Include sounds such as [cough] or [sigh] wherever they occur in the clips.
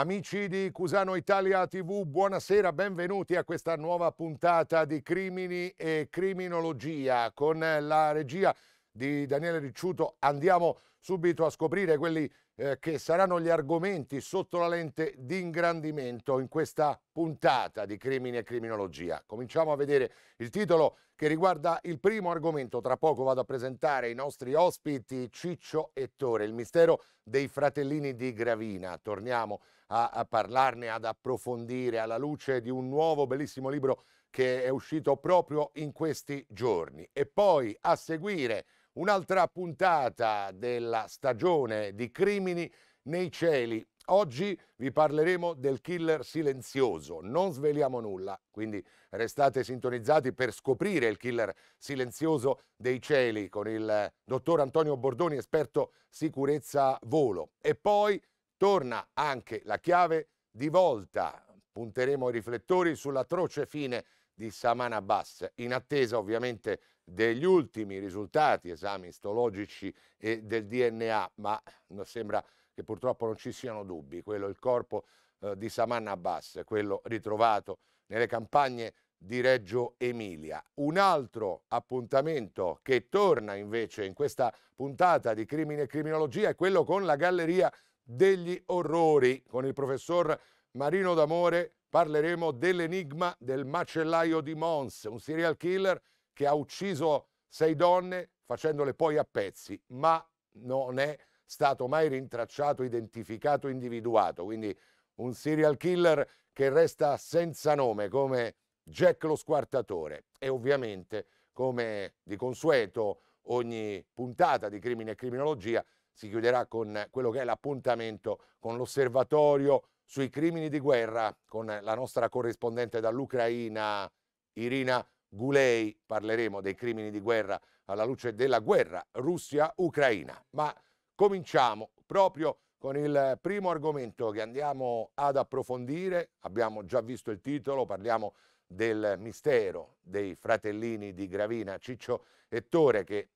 Amici di Cusano Italia TV, buonasera, benvenuti a questa nuova puntata di Crimini e Criminologia. Con la regia di Daniele Ricciuto andiamo subito a scoprire quelli eh, che saranno gli argomenti sotto la lente di ingrandimento in questa puntata di Crimini e Criminologia. Cominciamo a vedere il titolo che riguarda il primo argomento. Tra poco vado a presentare i nostri ospiti Ciccio e Tore, il mistero dei fratellini di Gravina. Torniamo a, a parlarne, ad approfondire alla luce di un nuovo bellissimo libro che è uscito proprio in questi giorni. E poi a seguire Un'altra puntata della stagione di crimini nei cieli. Oggi vi parleremo del killer silenzioso, non sveliamo nulla, quindi restate sintonizzati per scoprire il killer silenzioso dei cieli con il dottor Antonio Bordoni, esperto sicurezza volo. E poi torna anche la chiave di volta, punteremo i riflettori sull'atroce fine di Samana Bass, in attesa ovviamente degli ultimi risultati, esami istologici e del DNA, ma sembra che purtroppo non ci siano dubbi, quello il corpo eh, di Saman Abbas, quello ritrovato nelle campagne di Reggio Emilia. Un altro appuntamento che torna invece in questa puntata di Crimine e Criminologia è quello con la Galleria degli Orrori, con il professor Marino D'Amore parleremo dell'enigma del macellaio di Mons, un serial killer che ha ucciso sei donne facendole poi a pezzi, ma non è stato mai rintracciato, identificato, individuato. Quindi un serial killer che resta senza nome come Jack lo squartatore e ovviamente come di consueto ogni puntata di Crimine e Criminologia si chiuderà con quello che è l'appuntamento con l'osservatorio sui crimini di guerra con la nostra corrispondente dall'Ucraina Irina Gulei, parleremo dei crimini di guerra alla luce della guerra Russia-Ucraina. Ma cominciamo proprio con il primo argomento che andiamo ad approfondire. Abbiamo già visto il titolo, parliamo del mistero dei fratellini di Gravina, Ciccio e Tore, che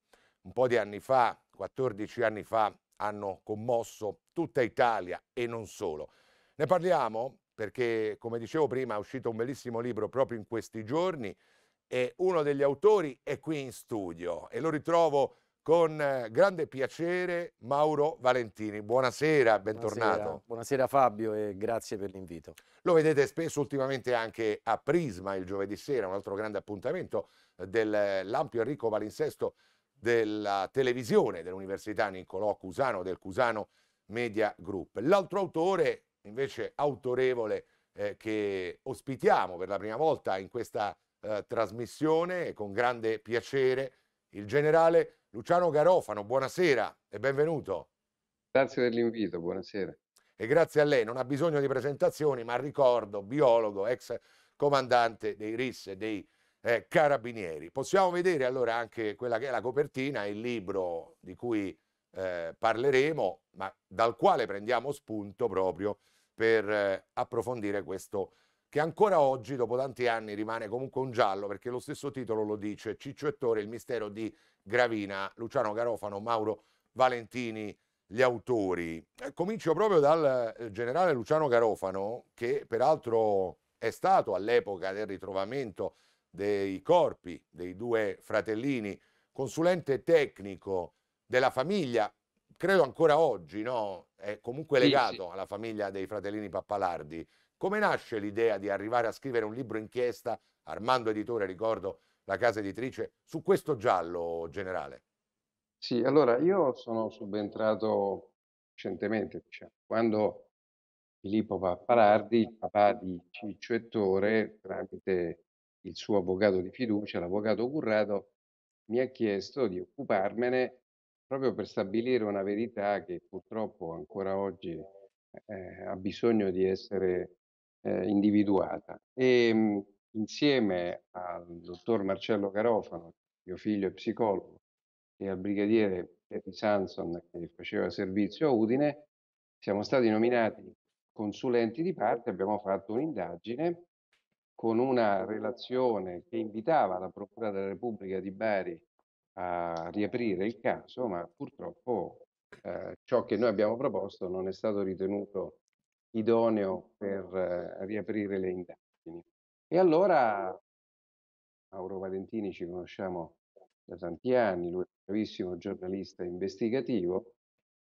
un po' di anni fa, 14 anni fa, hanno commosso tutta Italia e non solo. Ne parliamo perché, come dicevo prima, è uscito un bellissimo libro proprio in questi giorni, e uno degli autori è qui in studio e lo ritrovo con eh, grande piacere Mauro Valentini. Buonasera, bentornato. Buonasera, Buonasera Fabio e grazie per l'invito. Lo vedete spesso ultimamente anche a Prisma il giovedì sera, un altro grande appuntamento eh, dell'ampio eh, Enrico Valinsesto della televisione dell'Università Niccolò Cusano, del Cusano Media Group. L'altro autore invece autorevole eh, che ospitiamo per la prima volta in questa eh, trasmissione e con grande piacere il generale Luciano Garofano. Buonasera e benvenuto. Grazie dell'invito, buonasera. E grazie a lei, non ha bisogno di presentazioni, ma ricordo, biologo, ex comandante dei RIS e dei eh, Carabinieri. Possiamo vedere allora anche quella che è la copertina, il libro di cui eh, parleremo, ma dal quale prendiamo spunto proprio per eh, approfondire questo che ancora oggi, dopo tanti anni, rimane comunque un giallo, perché lo stesso titolo lo dice Ciccio Ettore, il mistero di Gravina, Luciano Garofano, Mauro Valentini, gli autori. Eh, comincio proprio dal eh, generale Luciano Garofano, che peraltro è stato all'epoca del ritrovamento dei corpi dei due fratellini, consulente tecnico della famiglia, credo ancora oggi, no? È comunque legato sì, sì. alla famiglia dei fratellini Pappalardi. Come nasce l'idea di arrivare a scrivere un libro inchiesta, Armando Editore, ricordo, la casa editrice, su questo giallo generale? Sì, allora io sono subentrato recentemente, diciamo, quando Filippo Papparardi, il papà di Ciccio Ettore, tramite il suo avvocato di fiducia, l'avvocato Currato, mi ha chiesto di occuparmene proprio per stabilire una verità che purtroppo ancora oggi eh, ha bisogno di essere eh, individuata. E mh, mm, insieme al dottor Marcello Garofano, mio figlio e psicologo, e al brigadiere Terry Sanson che faceva servizio a Udine, siamo stati nominati consulenti di parte, abbiamo fatto un'indagine con una relazione che invitava la Procura della Repubblica di Bari a riaprire il caso, ma purtroppo eh, ciò che noi abbiamo proposto non è stato ritenuto idoneo per eh, riaprire le indagini. E allora Mauro Valentini ci conosciamo da tanti anni, lui è un bravissimo giornalista investigativo,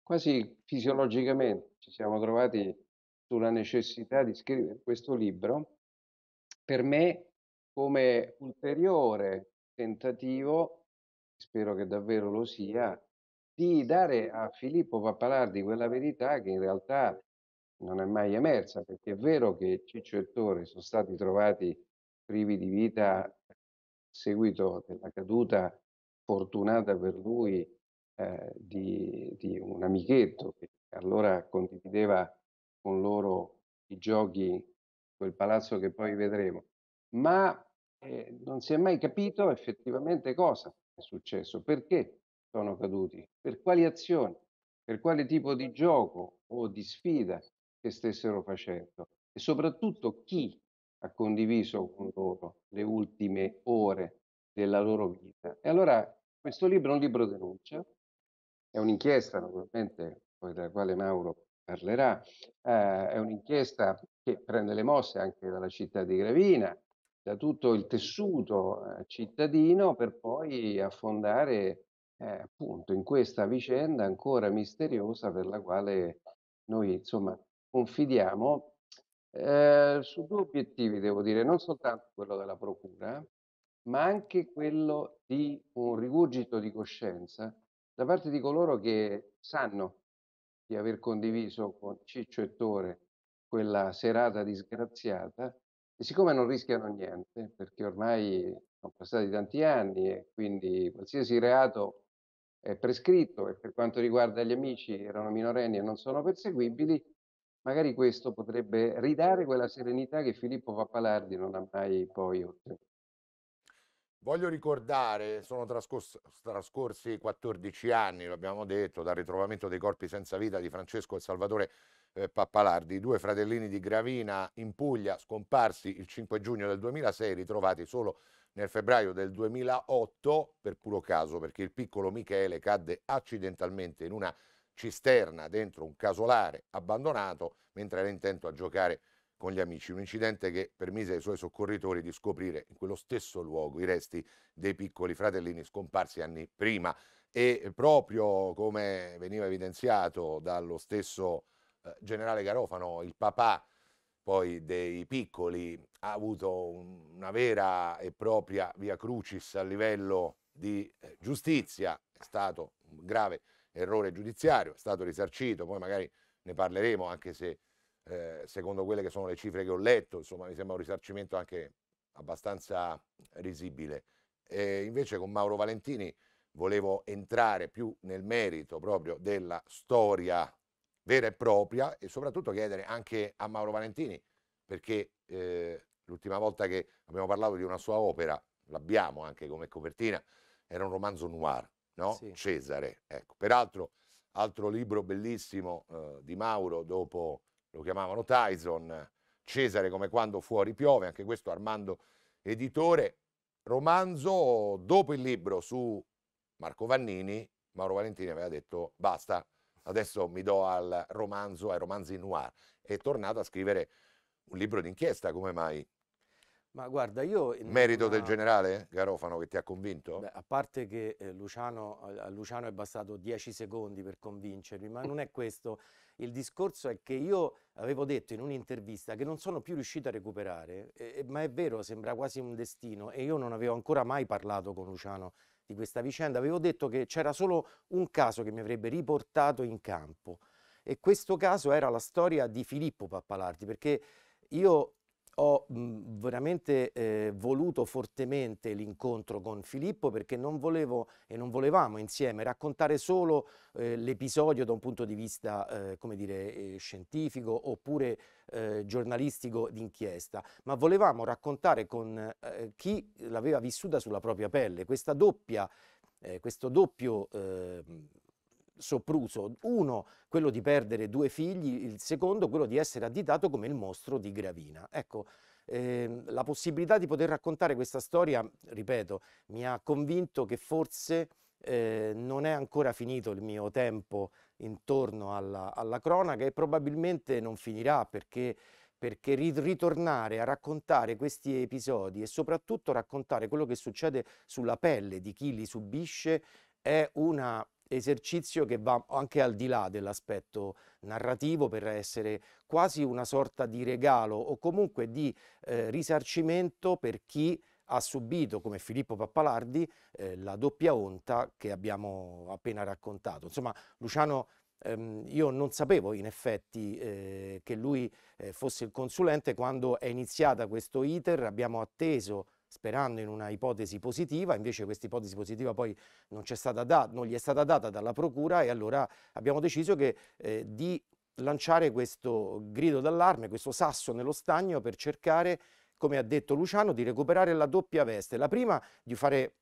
quasi fisiologicamente ci siamo trovati sulla necessità di scrivere questo libro, per me come ulteriore tentativo, spero che davvero lo sia, di dare a Filippo Pappalardi quella verità che in realtà non è mai emersa, perché è vero che Ciccio e Tore sono stati trovati privi di vita a seguito della caduta fortunata per lui eh, di, di, un amichetto che allora condivideva con loro i giochi, quel palazzo che poi vedremo, ma eh, non si è mai capito effettivamente cosa è successo, perché sono caduti, per quali azioni, per quale tipo di gioco o di sfida che stessero facendo e soprattutto chi ha condiviso con loro le ultime ore della loro vita. E allora questo libro è un libro denuncia, è un'inchiesta naturalmente della quale Mauro parlerà, eh, è un'inchiesta che prende le mosse anche dalla città di Gravina, da tutto il tessuto eh, cittadino per poi affondare eh, appunto in questa vicenda ancora misteriosa per la quale noi insomma confidiamo eh, su due obiettivi, devo dire, non soltanto quello della Procura, ma anche quello di un rigurgito di coscienza da parte di coloro che sanno di aver condiviso con Ciccio e Tore quella serata disgraziata e siccome non rischiano niente, perché ormai sono passati tanti anni e quindi qualsiasi reato è prescritto e per quanto riguarda gli amici erano minorenni e non sono perseguibili, Magari questo potrebbe ridare quella serenità che Filippo Pappalardi non ha mai poi ottenuto. Voglio ricordare, sono trascorsi, trascorsi 14 anni, lo abbiamo detto, dal ritrovamento dei corpi senza vita di Francesco e Salvatore eh, Pappalardi, due fratellini di Gravina in Puglia, scomparsi il 5 giugno del 2006, ritrovati solo nel febbraio del 2008 per puro caso, perché il piccolo Michele cadde accidentalmente in una cisterna dentro un casolare abbandonato mentre era intento a giocare con gli amici, un incidente che permise ai suoi soccorritori di scoprire in quello stesso luogo i resti dei piccoli fratellini scomparsi anni prima e proprio come veniva evidenziato dallo stesso eh, generale Garofano, il papà poi dei piccoli ha avuto un, una vera e propria via crucis a livello di eh, giustizia, è stato un grave errore giudiziario, è stato risarcito, poi magari ne parleremo anche se eh, secondo quelle che sono le cifre che ho letto, insomma mi sembra un risarcimento anche abbastanza risibile. E invece con Mauro Valentini volevo entrare più nel merito proprio della storia vera e propria e soprattutto chiedere anche a Mauro Valentini perché eh, l'ultima volta che abbiamo parlato di una sua opera, l'abbiamo anche come copertina, era un romanzo noir, no? Sì. Cesare. Ecco. Peraltro, altro libro bellissimo eh, di Mauro, dopo lo chiamavano Tyson, Cesare come quando fuori piove, anche questo Armando Editore, romanzo dopo il libro su Marco Vannini, Mauro Valentini aveva detto basta, adesso mi do al romanzo, ai romanzi noir. È tornato a scrivere un libro d'inchiesta, come mai ma guarda, io... Merito una... del generale Garofano che ti ha convinto? Beh, a parte che eh, Luciano, eh, a Luciano è bastato 10 secondi per convincermi, ma non è questo. Il discorso è che io avevo detto in un'intervista che non sono più riuscito a recuperare, eh, ma è vero, sembra quasi un destino, e io non avevo ancora mai parlato con Luciano di questa vicenda, avevo detto che c'era solo un caso che mi avrebbe riportato in campo, e questo caso era la storia di Filippo Pappalardi, perché io ho mh, mhmm, veramente eh, voluto fortemente l'incontro con Filippo perché non volevo e non volevamo insieme raccontare solo eh, l'episodio da un punto di vista, eh, come dire, ehm, scientifico oppure ehm, giornalistico d'inchiesta, ma volevamo raccontare con ehm, chi l'aveva vissuta sulla propria pelle questa doppia, questo doppio sopruso, uno quello di perdere due figli, il secondo quello di essere additato come il mostro di Gravina. Ecco, eh, la possibilità di poter raccontare questa storia, ripeto, mi ha convinto che forse eh, non è ancora finito il mio tempo intorno alla, alla cronaca e probabilmente non finirà perché perché ritornare a raccontare questi episodi e soprattutto raccontare quello che succede sulla pelle di chi li subisce è una esercizio che va anche al di là dell'aspetto narrativo per essere quasi una sorta di regalo o comunque di eh, risarcimento per chi ha subito, come Filippo Pappalardi, eh, la doppia onta che abbiamo appena raccontato. Insomma, Luciano, ehm, io non sapevo in effetti eh, che lui eh, fosse il consulente quando è iniziata questo iter, abbiamo atteso sperando in una ipotesi positiva, invece questa ipotesi positiva poi non, data, non, gli è stata data dalla Procura e allora abbiamo deciso che, eh, di lanciare questo grido d'allarme, questo sasso nello stagno per cercare, come ha detto Luciano, di recuperare la doppia veste. La prima di fare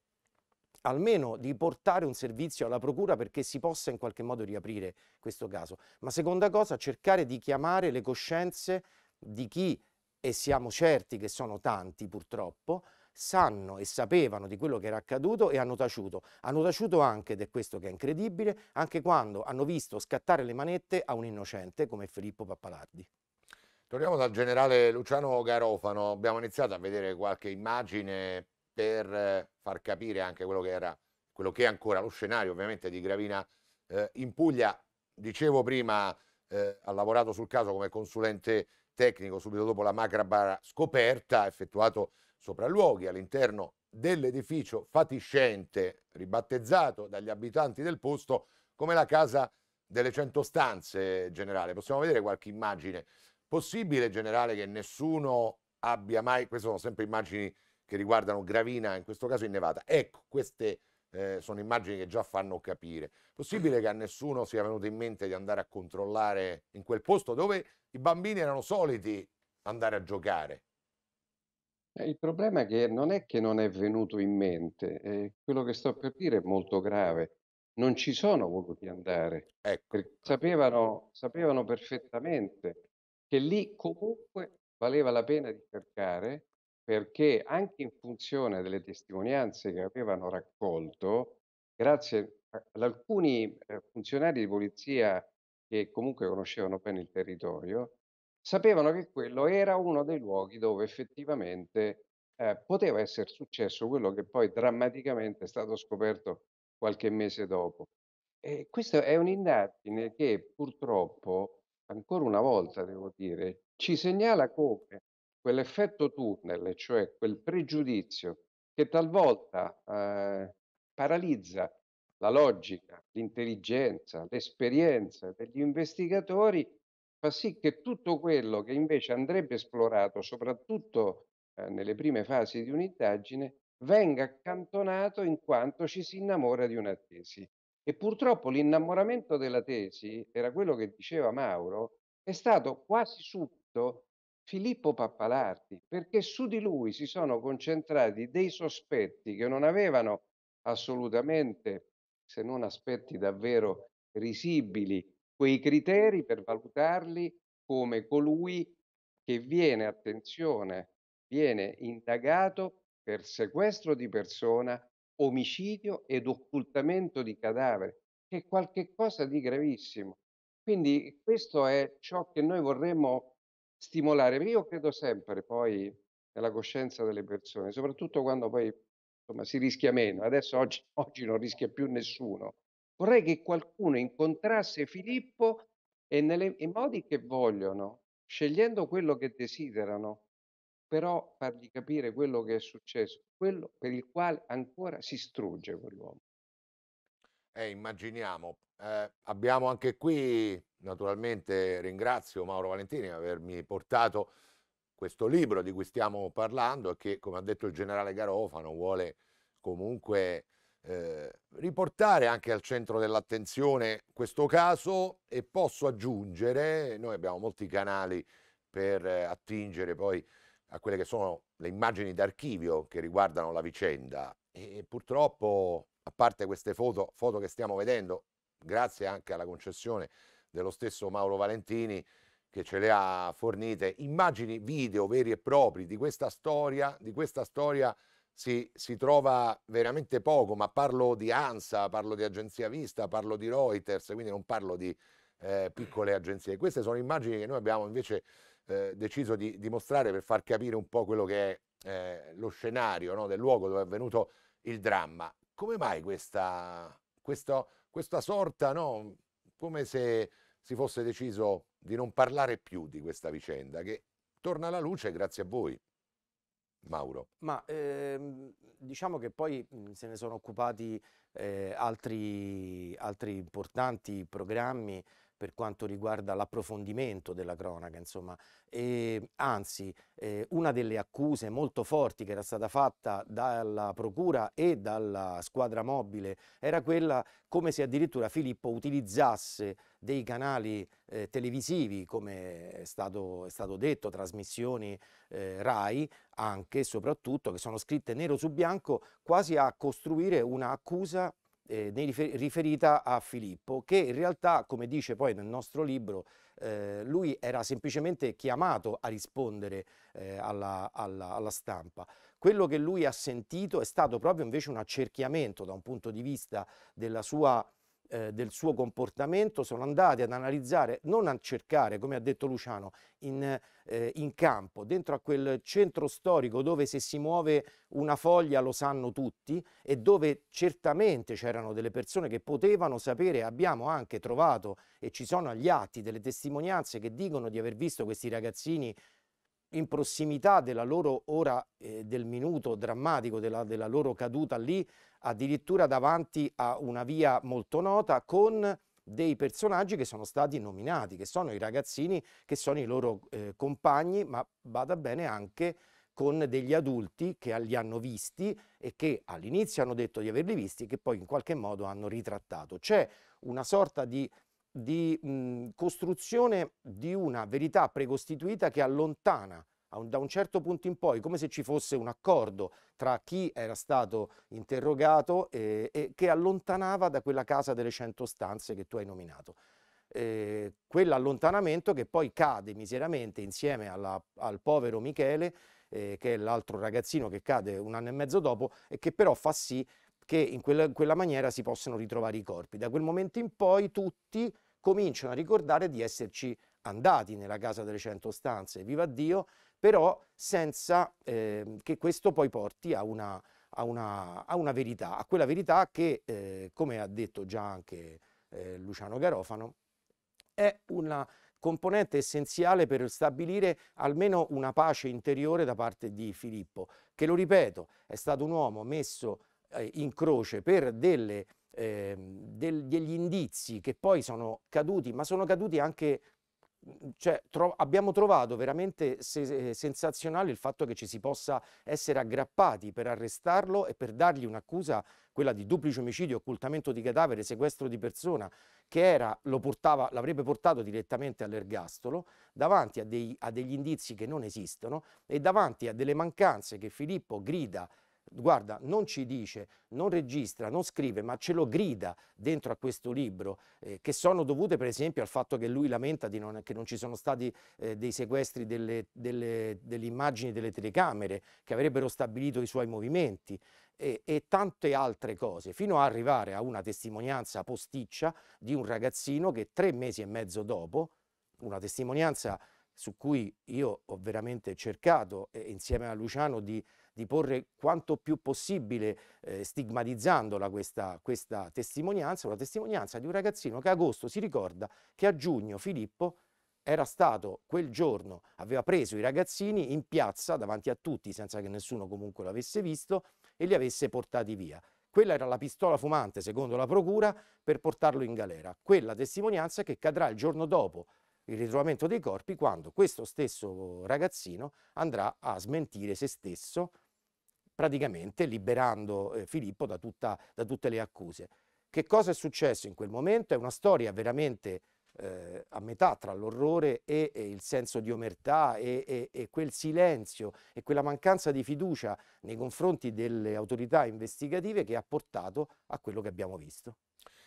almeno di portare un servizio alla procura perché si possa in qualche modo riaprire questo caso. Ma seconda cosa, cercare di chiamare le coscienze di chi, e siamo certi che sono tanti purtroppo, sanno e sapevano di quello che era accaduto e hanno taciuto. Hanno taciuto anche, ed è questo che è incredibile, anche quando hanno visto scattare le manette a un innocente come Filippo Pappalardi. Torniamo dal generale Luciano Garofano. Abbiamo iniziato a vedere qualche immagine per eh, far capire anche quello che era, quello che è ancora lo scenario ovviamente di Gravina eh, in Puglia. Dicevo prima, eh, ha lavorato sul caso come consulente tecnico subito dopo la macabra scoperta, ha effettuato sopralluoghi all'interno dell'edificio fatiscente ribattezzato dagli abitanti del posto come la casa delle 100 stanze generale. Possiamo vedere qualche immagine. Possibile generale che nessuno abbia mai, queste sono sempre immagini che riguardano Gravina, in questo caso innevata. Ecco, queste eh, sono immagini che già fanno capire. Possibile che a nessuno sia venuto in mente di andare a controllare in quel posto dove i bambini erano soliti andare a giocare. Eh, il problema è che non è che non è venuto in mente, ehm, quello che sto per dire è molto grave. Non ci sono voluti andare, Ecco. sapevano sapevano perfettamente che lì comunque valeva la pena di cercare, perché anche in funzione delle testimonianze che avevano raccolto, grazie ad alcuni, eh, funzionari di polizia che comunque conoscevano bene il territorio, sapevano che quello era uno dei luoghi dove effettivamente eh, poteva essere successo quello che poi drammaticamente è stato scoperto qualche mese dopo. E questa è un'indagine che purtroppo, ancora una volta devo dire, ci segnala come quell'effetto tunnel, cioè quel pregiudizio che talvolta eh, paralizza la logica, l'intelligenza, l'esperienza degli investigatori, fa sì che tutto quello che invece andrebbe esplorato, soprattutto eh, nelle prime fasi di un'indagine, venga accantonato in quanto ci si innamora di una tesi. E purtroppo l'innamoramento della tesi, era quello che diceva Mauro, è stato quasi subito Filippo Pappalarti, perché su di lui si sono concentrati dei sospetti che non avevano assolutamente, se non aspetti davvero risibili, quei criteri per valutarli come colui che viene, attenzione, viene indagato per sequestro di persona, omicidio ed occultamento di cadavere, che è qualcosa di gravissimo. Quindi questo è ciò che noi vorremmo stimolare. Io credo sempre poi nella coscienza delle persone, soprattutto quando poi insomma, si rischia meno. Adesso oggi, [laughs] oggi non rischia più nessuno, Vorrei che qualcuno incontrasse Filippo e nelle, nei modi che vogliono, scegliendo quello che desiderano, però fargli capire quello che è successo, quello per il quale ancora si strugge quell'uomo. Eh, immaginiamo. Eh, abbiamo anche qui, naturalmente ringrazio Mauro Valentini per avermi portato questo libro di cui stiamo parlando e che, come ha detto il generale Garofano, vuole comunque eh, riportare anche al centro dell'attenzione questo caso e posso aggiungere, noi abbiamo molti canali per eh, attingere poi a quelle che sono le immagini d'archivio che riguardano la vicenda e purtroppo a parte queste foto, foto che stiamo vedendo, grazie anche alla concessione dello stesso Mauro Valentini, che ce le ha fornite, immagini, video veri e propri di questa storia, di questa storia si, si, trova veramente poco, ma parlo di ANSA, parlo di agenzia Vista, parlo di Reuters, quindi non parlo di eh, piccole agenzie. Queste sono immagini che noi abbiamo invece eh, deciso di, di, mostrare per far capire un po' quello che è eh, lo scenario no, del luogo dove è avvenuto il dramma. Come mai questa, questa, questa sorta, no, come se si fosse deciso di non parlare più di questa vicenda che torna alla luce grazie a voi. Mauro. Ma ehm, diciamo che poi mhmm, se ne sono occupati eh, altri, altri importanti programmi per quanto riguarda l'approfondimento della cronaca, insomma. E, ehm, anzi, eh, una delle accuse molto forti che era stata fatta dalla procura e dalla squadra mobile era quella come se addirittura Filippo utilizzasse dei canali eh, televisivi, come è stato, è stato detto, trasmissioni eh, RAI, anche e soprattutto, che sono scritte nero su bianco, quasi a costruire una accusa eh, riferita a Filippo, che in realtà, come dice poi nel nostro libro, eh, lui era semplicemente chiamato a rispondere eh, alla, alla, alla, stampa. Quello che lui ha sentito è stato proprio invece un accerchiamento da un punto di vista della sua eh, del suo comportamento sono andati ad analizzare, non a cercare, come ha detto Luciano, in, eh, in, campo, dentro a quel centro storico dove se si muove una foglia lo sanno tutti e dove certamente c'erano delle persone che potevano sapere, abbiamo anche trovato e ci sono agli atti delle testimonianze che dicono di aver visto questi ragazzini in prossimità della loro ora, eh, del minuto drammatico della, della, loro caduta lì, addirittura davanti a una via molto nota con dei personaggi che sono stati nominati, che sono i ragazzini, che sono i loro eh, compagni, ma vada bene anche con degli adulti che li hanno visti e che all'inizio hanno detto di averli visti e che poi in qualche modo hanno ritrattato. C'è una sorta di di mh, costruzione di una verità precostituita che allontana un, da un certo punto in poi, come se ci fosse un accordo tra chi era stato interrogato e, eh, e che allontanava da quella casa delle cento stanze che tu hai nominato. Eh, quell'allontanamento che poi cade miseramente insieme alla, al povero Michele, eh, che è l'altro ragazzino che cade un anno e mezzo dopo e che però fa sì che in quella, in quella maniera si possano ritrovare i corpi. Da quel momento in poi tutti cominciano a ricordare di esserci andati nella casa delle cento stanze, viva Dio, però senza eh, che questo poi porti a una, a, una, a una, verità, a quella verità che, eh, come ha detto già anche eh, Luciano Garofano, è una componente essenziale per stabilire almeno una pace interiore da parte di Filippo, che lo ripeto, è stato un uomo messo eh, in croce per delle eh, del, degli indizi che poi sono caduti, ma sono caduti anche mhmm, cioè, tro abbiamo trovato veramente se eh, sensazionale il fatto che ci si possa essere aggrappati per arrestarlo e per dargli un'accusa, quella di duplice omicidio, occultamento di cadavere, sequestro di persona, che l'avrebbe portato direttamente all'ergastolo, davanti a, dei, a degli indizi che non esistono e davanti a delle mancanze che Filippo grida guarda, non ci dice, non registra, non scrive, ma ce lo grida dentro a questo libro, eh, che sono dovute per esempio al fatto che lui lamenta non, che non ci sono stati eh, dei sequestri delle, delle, delle, immagini delle telecamere che avrebbero stabilito i suoi movimenti e, e tante altre cose, fino ad arrivare a una testimonianza posticcia di un ragazzino che tre mesi e mezzo dopo, una testimonianza su cui io ho veramente cercato eh, insieme a Luciano di di porre quanto più possibile, eh, stigmatizzandola questa, questa testimonianza, una testimonianza di un ragazzino che a agosto si ricorda che a giugno Filippo era stato quel giorno, aveva preso i ragazzini in piazza davanti a tutti, senza che nessuno comunque l'avesse visto, e li avesse portati via. Quella era la pistola fumante, secondo la procura, per portarlo in galera. Quella testimonianza che cadrà il giorno dopo il ritrovamento dei corpi, quando questo stesso ragazzino andrà a smentire se stesso praticamente liberando eh, Filippo da, tutta, da, tutte le accuse. Che cosa è successo in quel momento? È una storia veramente eh, a metà tra l'orrore e, e, il senso di omertà e, e, e, quel silenzio e quella mancanza di fiducia nei confronti delle autorità investigative che ha portato a quello che abbiamo visto.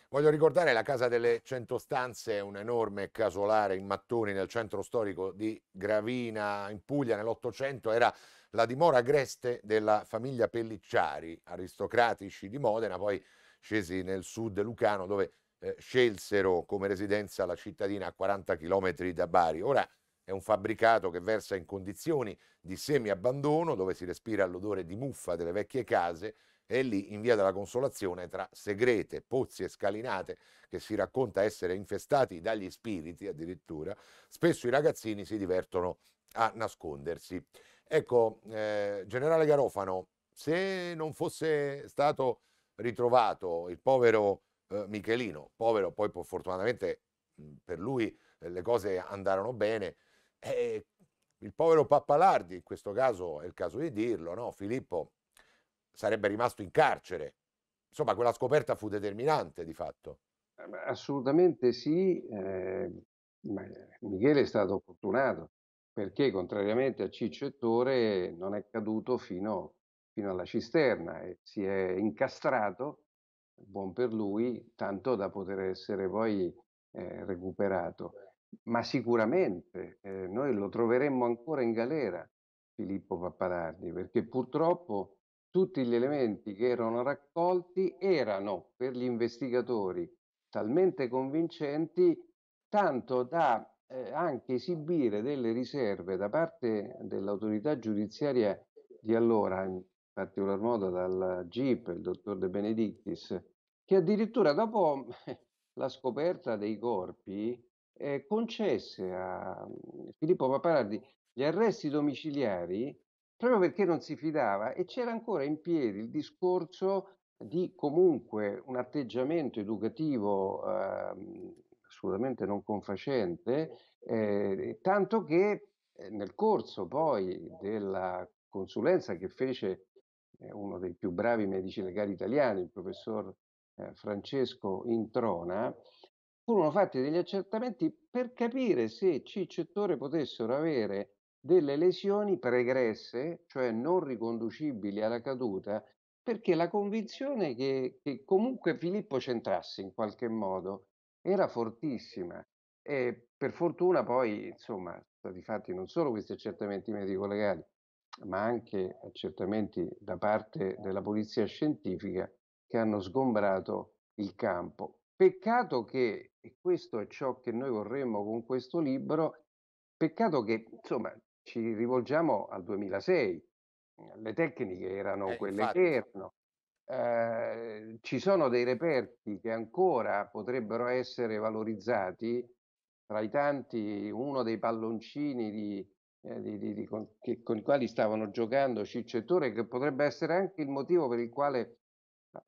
Voglio ricordare la Casa delle cento Stanze, un enorme casolare in mattoni nel centro storico di Gravina in Puglia nell'Ottocento, era la dimora agreste della famiglia Pellicciari, aristocratici di Modena, poi scesi nel sud lucano dove eh, scelsero come residenza la cittadina a 40 km da Bari. Ora è un fabbricato che versa in condizioni di semi-abbandono dove si respira l'odore di muffa delle vecchie case e lì in via della Consolazione tra segrete, pozzi e scalinate che si racconta essere infestati dagli spiriti addirittura, spesso i ragazzini si divertono a nascondersi. Ecco, eh, generale Garofano, se non fosse stato ritrovato il povero eh, Michelino, povero, poi fortunatamente mm, per lui eh, le cose andarono bene, eh, il povero Pappalardi, in questo caso è il caso di dirlo, no? Filippo sarebbe rimasto in carcere. Insomma, quella scoperta fu determinante di fatto. Eh, assolutamente sì, eh, Michele è stato fortunato perché contrariamente a Ciccio e Tore non è caduto fino, fino alla cisterna e si è incastrato, buon per lui, tanto da poter essere poi eh, recuperato. Ma sicuramente eh, noi lo troveremmo ancora in galera, Filippo Pappalardi, perché purtroppo tutti gli elementi che erano raccolti erano per gli investigatori talmente convincenti tanto da eh, anche esibire delle riserve da parte dell'autorità giudiziaria di allora, in particolar modo dal GIP, il dottor De Benedictis, che addirittura dopo [laughs] la scoperta dei corpi eh, concesse a mm, Filippo Papardi gli arresti domiciliari proprio perché non si fidava e c'era ancora in piedi il discorso di comunque un atteggiamento educativo eh, assolutamente non confacente, eh, tanto che eh, nel corso poi della consulenza che fece eh, uno dei più bravi medici legali italiani, il professor eh, Francesco Introna, furono fatti degli accertamenti per capire se Ciccettore potessero avere delle lesioni pregresse, cioè non riconducibili alla caduta, perché la convinzione che, che comunque Filippo c'entrasse in qualche modo era fortissima e per fortuna poi, insomma, sono stati fatti non solo questi accertamenti medico-legali, ma anche accertamenti da parte della polizia scientifica che hanno sgombrato il campo. Peccato che, e questo è ciò che noi vorremmo con questo libro, peccato che, insomma, ci rivolgiamo al 2006, le tecniche erano eh, quelle infatti. che erano, Ehm, ci sono dei reperti che ancora potrebbero essere valorizzati, tra i tanti uno dei palloncini di, eh, di, di, con, che, con, i quali stavano giocando Ciccettore, che potrebbe essere anche il motivo per il quale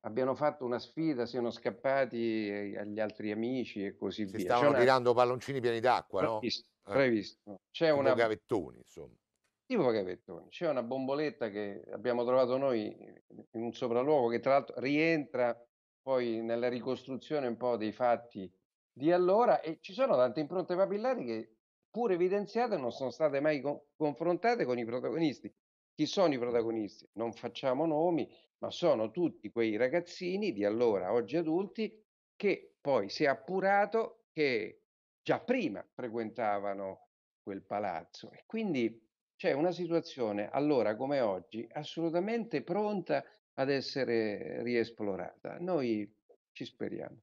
abbiano fatto una sfida, siano scappati eh, agli altri amici e così si via. Si stavano C'è tirando una... palloncini pieni d'acqua, previsto, no? Previsto. Eh. C'è una... gavettoni, insomma Tipo Gavettone, c'è una bomboletta che abbiamo trovato noi in un sopralluogo che tra l'altro rientra poi nella ricostruzione un po' dei fatti di allora e ci sono tante impronte papillari che pur evidenziate non sono state mai co- confrontate con i protagonisti. Chi sono i protagonisti? Non facciamo nomi, ma sono tutti quei ragazzini di allora, oggi adulti, che poi si è appurato che già prima frequentavano quel palazzo e quindi c'è cioè, una situazione allora come oggi assolutamente pronta ad essere riesplorata. Noi ci speriamo.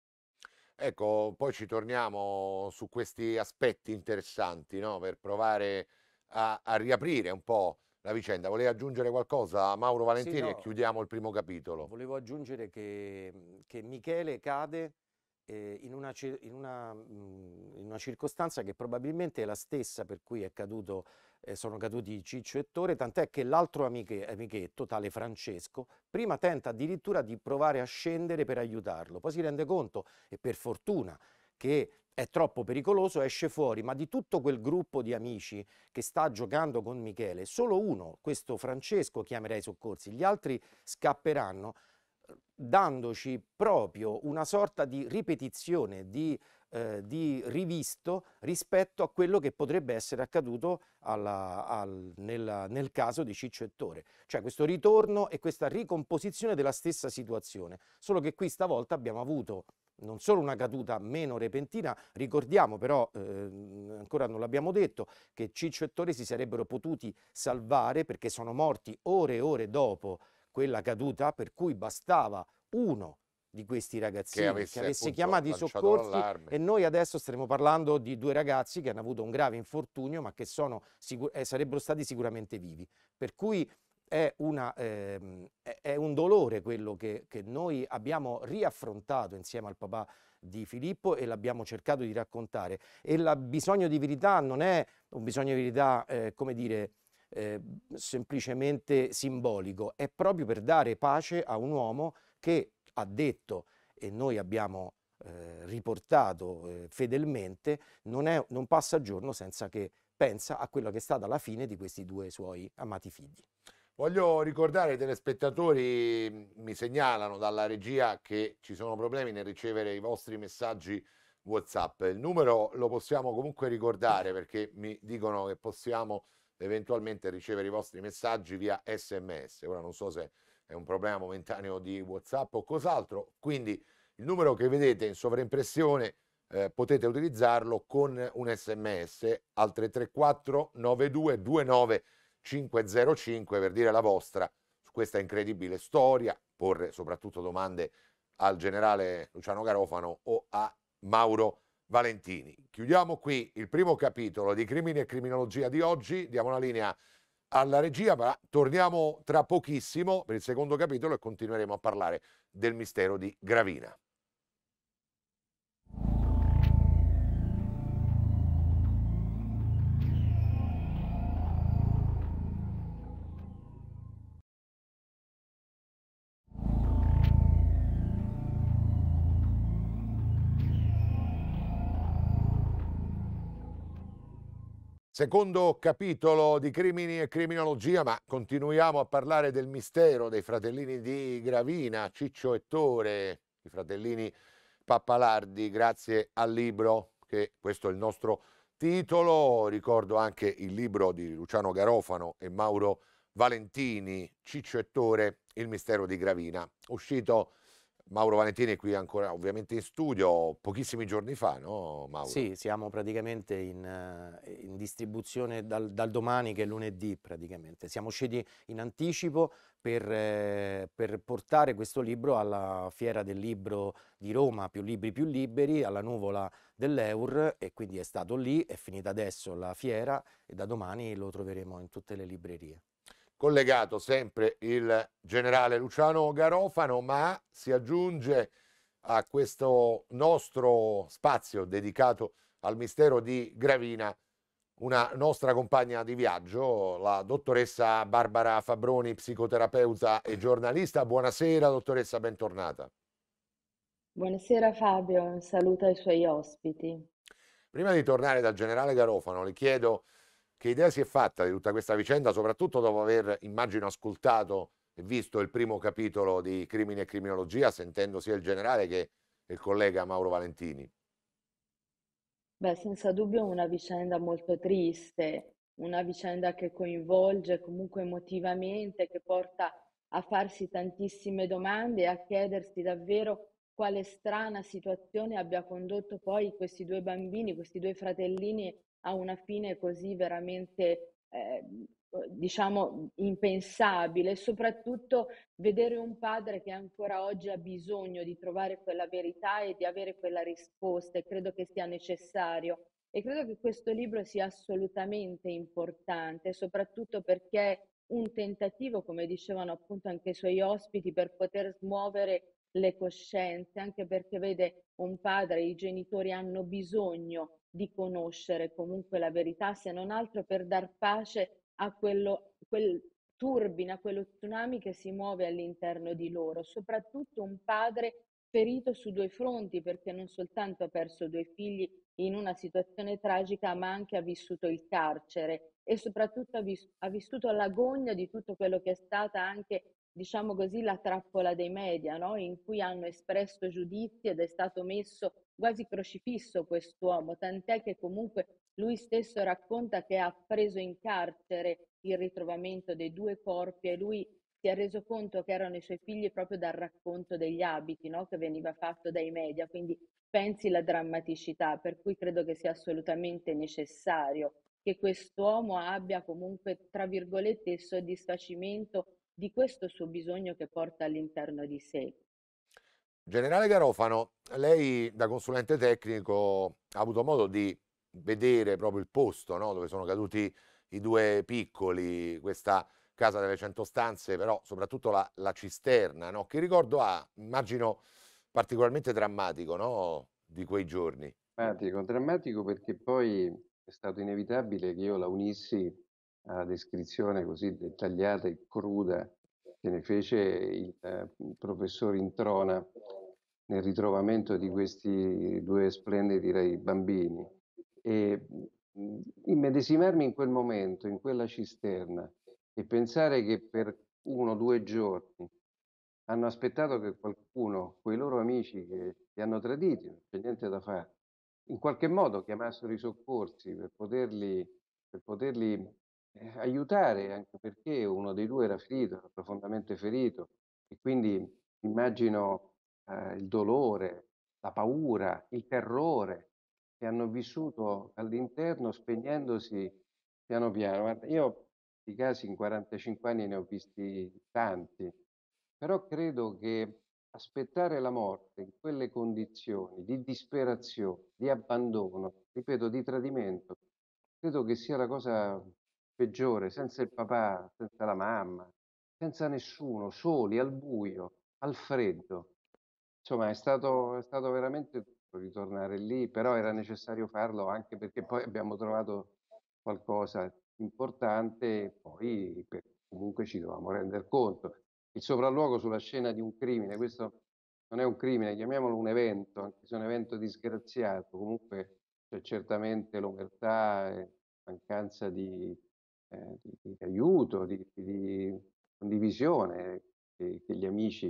Ecco, poi ci torniamo su questi aspetti interessanti no? per provare a, a, riaprire un po' la vicenda. Volevi aggiungere qualcosa, Mauro Valentini, sì, no, e chiudiamo il primo capitolo. Volevo aggiungere che, che Michele cade eh, in, una, in, una, mm, in una circostanza che probabilmente è la stessa per cui è caduto eh, sono caduti Ciccio e Tore, tant'è che l'altro amiche, amichetto, tale Francesco, prima tenta addirittura di provare a scendere per aiutarlo, poi si rende conto, e per fortuna, che è troppo pericoloso, esce fuori, ma di tutto quel gruppo di amici che sta giocando con Michele, solo uno, questo Francesco, chiamerà i soccorsi, gli altri scapperanno eh, dandoci proprio una sorta di ripetizione, di eh, di rivisto rispetto a quello che potrebbe essere accaduto alla, al, nella, nel caso di Ciccio e Torre. Cioè questo ritorno e questa ricomposizione della stessa situazione, solo che qui stavolta abbiamo avuto non solo una caduta meno repentina, ricordiamo però, eh, ancora non l'abbiamo detto, che Ciccio e Torre si sarebbero potuti salvare perché sono morti ore e ore dopo quella caduta, per cui bastava uno di questi ragazzini che avesse, che avesse chiamato i soccorsi e noi adesso staremo parlando di due ragazzi che hanno avuto un grave infortunio ma che sono, eh, sarebbero stati sicuramente vivi per cui è, una, eh, è un dolore quello che, che, noi abbiamo riaffrontato insieme al papà di Filippo e l'abbiamo cercato di raccontare e il bisogno di verità non è un bisogno di verità eh, come dire eh, semplicemente simbolico è proprio per dare pace a un uomo che ha detto e noi abbiamo eh, riportato eh, fedelmente, non, è, non passa giorno senza che pensa a quella che è stata la fine di questi due suoi amati figli. Voglio ricordare ai telespettatori, mm, mi segnalano dalla regia che ci sono problemi nel ricevere i vostri messaggi WhatsApp. Il numero lo possiamo comunque ricordare perché mi dicono che possiamo eventualmente ricevere i vostri messaggi via SMS. Ora non so se è un problema momentaneo di WhatsApp o cos'altro. Quindi il numero che vedete in sovraimpressione eh, potete utilizzarlo con un sms al 334 92 29 505 per dire la vostra su questa incredibile storia, porre soprattutto domande al generale Luciano Garofano o a Mauro Valentini. Chiudiamo qui il primo capitolo di Crimini e Criminologia di oggi, diamo la linea alla regia, ma torniamo tra pochissimo per il secondo capitolo e continueremo a parlare del mistero di Gravina. Secondo capitolo di crimini e criminologia, ma continuiamo a parlare del mistero dei fratellini di Gravina, Ciccio e Tore, i fratellini Pappalardi, grazie al libro, che questo è il nostro titolo, ricordo anche il libro di Luciano Garofano e Mauro Valentini, Ciccio e Tore, il mistero di Gravina, uscito Mauro Valentini è qui ancora ovviamente in studio pochissimi giorni fa, no Mauro? Sì, siamo praticamente in, eh, in distribuzione dal, dal, domani che è lunedì praticamente. Siamo usciti in anticipo per, eh, per, portare questo libro alla Fiera del Libro di Roma, più libri più liberi, alla nuvola dell'Eur e quindi è stato lì, è finita adesso la fiera e da domani lo troveremo in tutte le librerie collegato sempre il generale Luciano Garofano, ma si aggiunge a questo nostro spazio dedicato al mistero di Gravina una nostra compagna di viaggio, la dottoressa Barbara Fabroni, psicoterapeuta e giornalista. Buonasera, dottoressa, bentornata. Buonasera Fabio, saluta i suoi ospiti. Prima di tornare dal generale Garofano, le chiedo che idea si è fatta di tutta questa vicenda, soprattutto dopo aver, immagino, ascoltato e visto il primo capitolo di Crimine e Criminologia, sentendo sia il generale che il collega Mauro Valentini? Beh, senza dubbio una vicenda molto triste, una vicenda che coinvolge comunque emotivamente, che porta a farsi tantissime domande e a chiedersi davvero quale strana situazione abbia condotto poi questi due bambini, questi due fratellini a una fine così veramente, eh, diciamo, impensabile, e soprattutto vedere un padre che ancora oggi ha bisogno di trovare quella verità e di avere quella risposta e credo che sia necessario. E credo che questo libro sia assolutamente importante, soprattutto perché un tentativo, come dicevano appunto anche i suoi ospiti, per poter smuovere le coscienze, anche perché vede un padre, i genitori hanno bisogno di conoscere comunque la verità, se non altro per dar pace a quello, quel a quello tsunami che si muove all'interno di loro, soprattutto un padre ferito su due fronti perché non soltanto ha perso due figli in una situazione tragica, ma anche ha vissuto il carcere e soprattutto ha, vis- ha vissuto l'agonia di tutto quello che è stata anche diciamo così, la trappola dei media, no? in cui hanno espresso giudizi ed è stato messo quasi crocifisso quest'uomo, tant'è che comunque lui stesso racconta che ha preso in carcere il ritrovamento dei due corpi e lui si è reso conto che erano i suoi figli proprio dal racconto degli abiti no? che veniva fatto dai media, quindi pensi la drammaticità, per cui credo che sia assolutamente necessario che quest'uomo abbia comunque, tra virgolette, il soddisfacimento di questo suo bisogno che porta all'interno di sé. Generale Garofano, lei da consulente tecnico ha avuto modo di vedere proprio il posto no? dove sono caduti i due piccoli, questa casa delle cento stanze, però soprattutto la, la cisterna, no? che ricordo ha, immagino, particolarmente drammatico no? di quei giorni. Drammatico, drammatico perché poi è stato inevitabile che io la unissi alla descrizione così dettagliata e cruda che ne fece il eh, professor Introna nel ritrovamento di questi due splendidi bambini. E mh, mm, immedesimarmi in quel momento, in quella cisterna, e pensare che per uno o due giorni hanno aspettato che qualcuno, quei loro amici che li hanno traditi, non c'è niente da fare, in qualche modo chiamassero i soccorsi per poterli, per poterli eh, aiutare, anche perché uno dei due era ferito, era profondamente ferito e quindi immagino eh, il dolore, la paura, il terrore che hanno vissuto all'interno spegnendosi piano piano. Guarda, io di casi in 45 anni ne ho visti tanti, però credo che aspettare la morte in quelle condizioni di disperazione, di abbandono, ripeto, di tradimento, credo che sia la cosa peggiore, senza il papà, senza la mamma, senza nessuno, soli, al buio, al freddo. Insomma, è stato, è stato veramente tutto ritornare lì, però era necessario farlo anche perché poi abbiamo trovato qualcosa di importante e poi comunque ci dovevamo rendere conto. Il sopralluogo sulla scena di un crimine, questo non è un crimine, chiamiamolo un evento, anche se è un evento disgraziato, comunque c'è certamente l'omertà e mancanza di eh, di, di, aiuto, di, di condivisione che, che, gli amici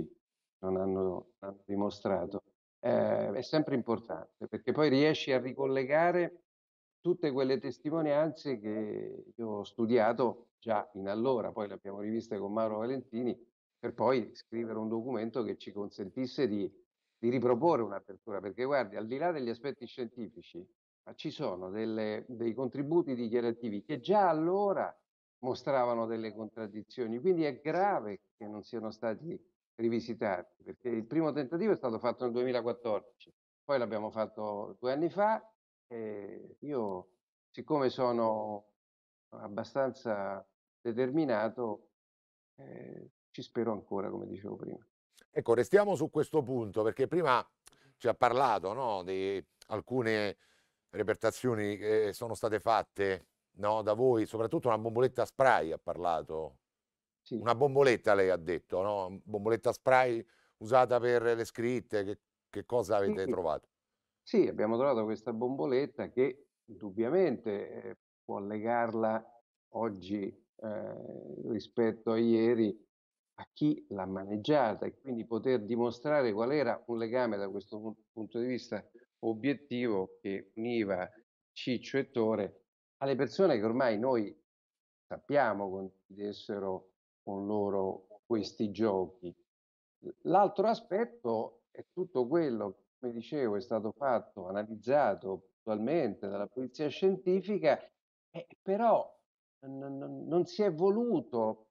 non hanno, hanno dimostrato, eh, è sempre importante perché poi riesci a ricollegare tutte quelle testimonianze che io ho studiato già in allora, poi le abbiamo riviste con Mauro Valentini, per poi scrivere un documento che ci consentisse di, di riproporre un'apertura, perché guardi, al di là degli aspetti scientifici, ma ci sono delle, dei contributi dichiarativi che già allora mostravano delle contraddizioni, quindi è grave che non siano stati rivisitati, perché il primo tentativo è stato fatto nel 2014, poi l'abbiamo fatto due anni fa e io, siccome sono abbastanza determinato, eh, ci spero ancora, come dicevo prima. Ecco, restiamo su questo punto, perché prima ci ha parlato no, di alcune repertazioni che sono state fatte no, da voi, soprattutto una bomboletta spray ha parlato. Sì. Una bomboletta lei ha detto, no? bomboletta spray usata per le scritte, che, che cosa avete sì. trovato? Sì, abbiamo trovato questa bomboletta che indubbiamente eh, può legarla oggi eh, rispetto a ieri a chi l'ha maneggiata e quindi poter dimostrare qual era un legame da questo punto di vista obiettivo che univa Ciccio e Tore alle persone che ormai noi sappiamo condividessero con loro questi giochi. L'altro aspetto è tutto quello che, come dicevo, è stato fatto, analizzato attualmente dalla polizia scientifica, eh, però non, non, si è voluto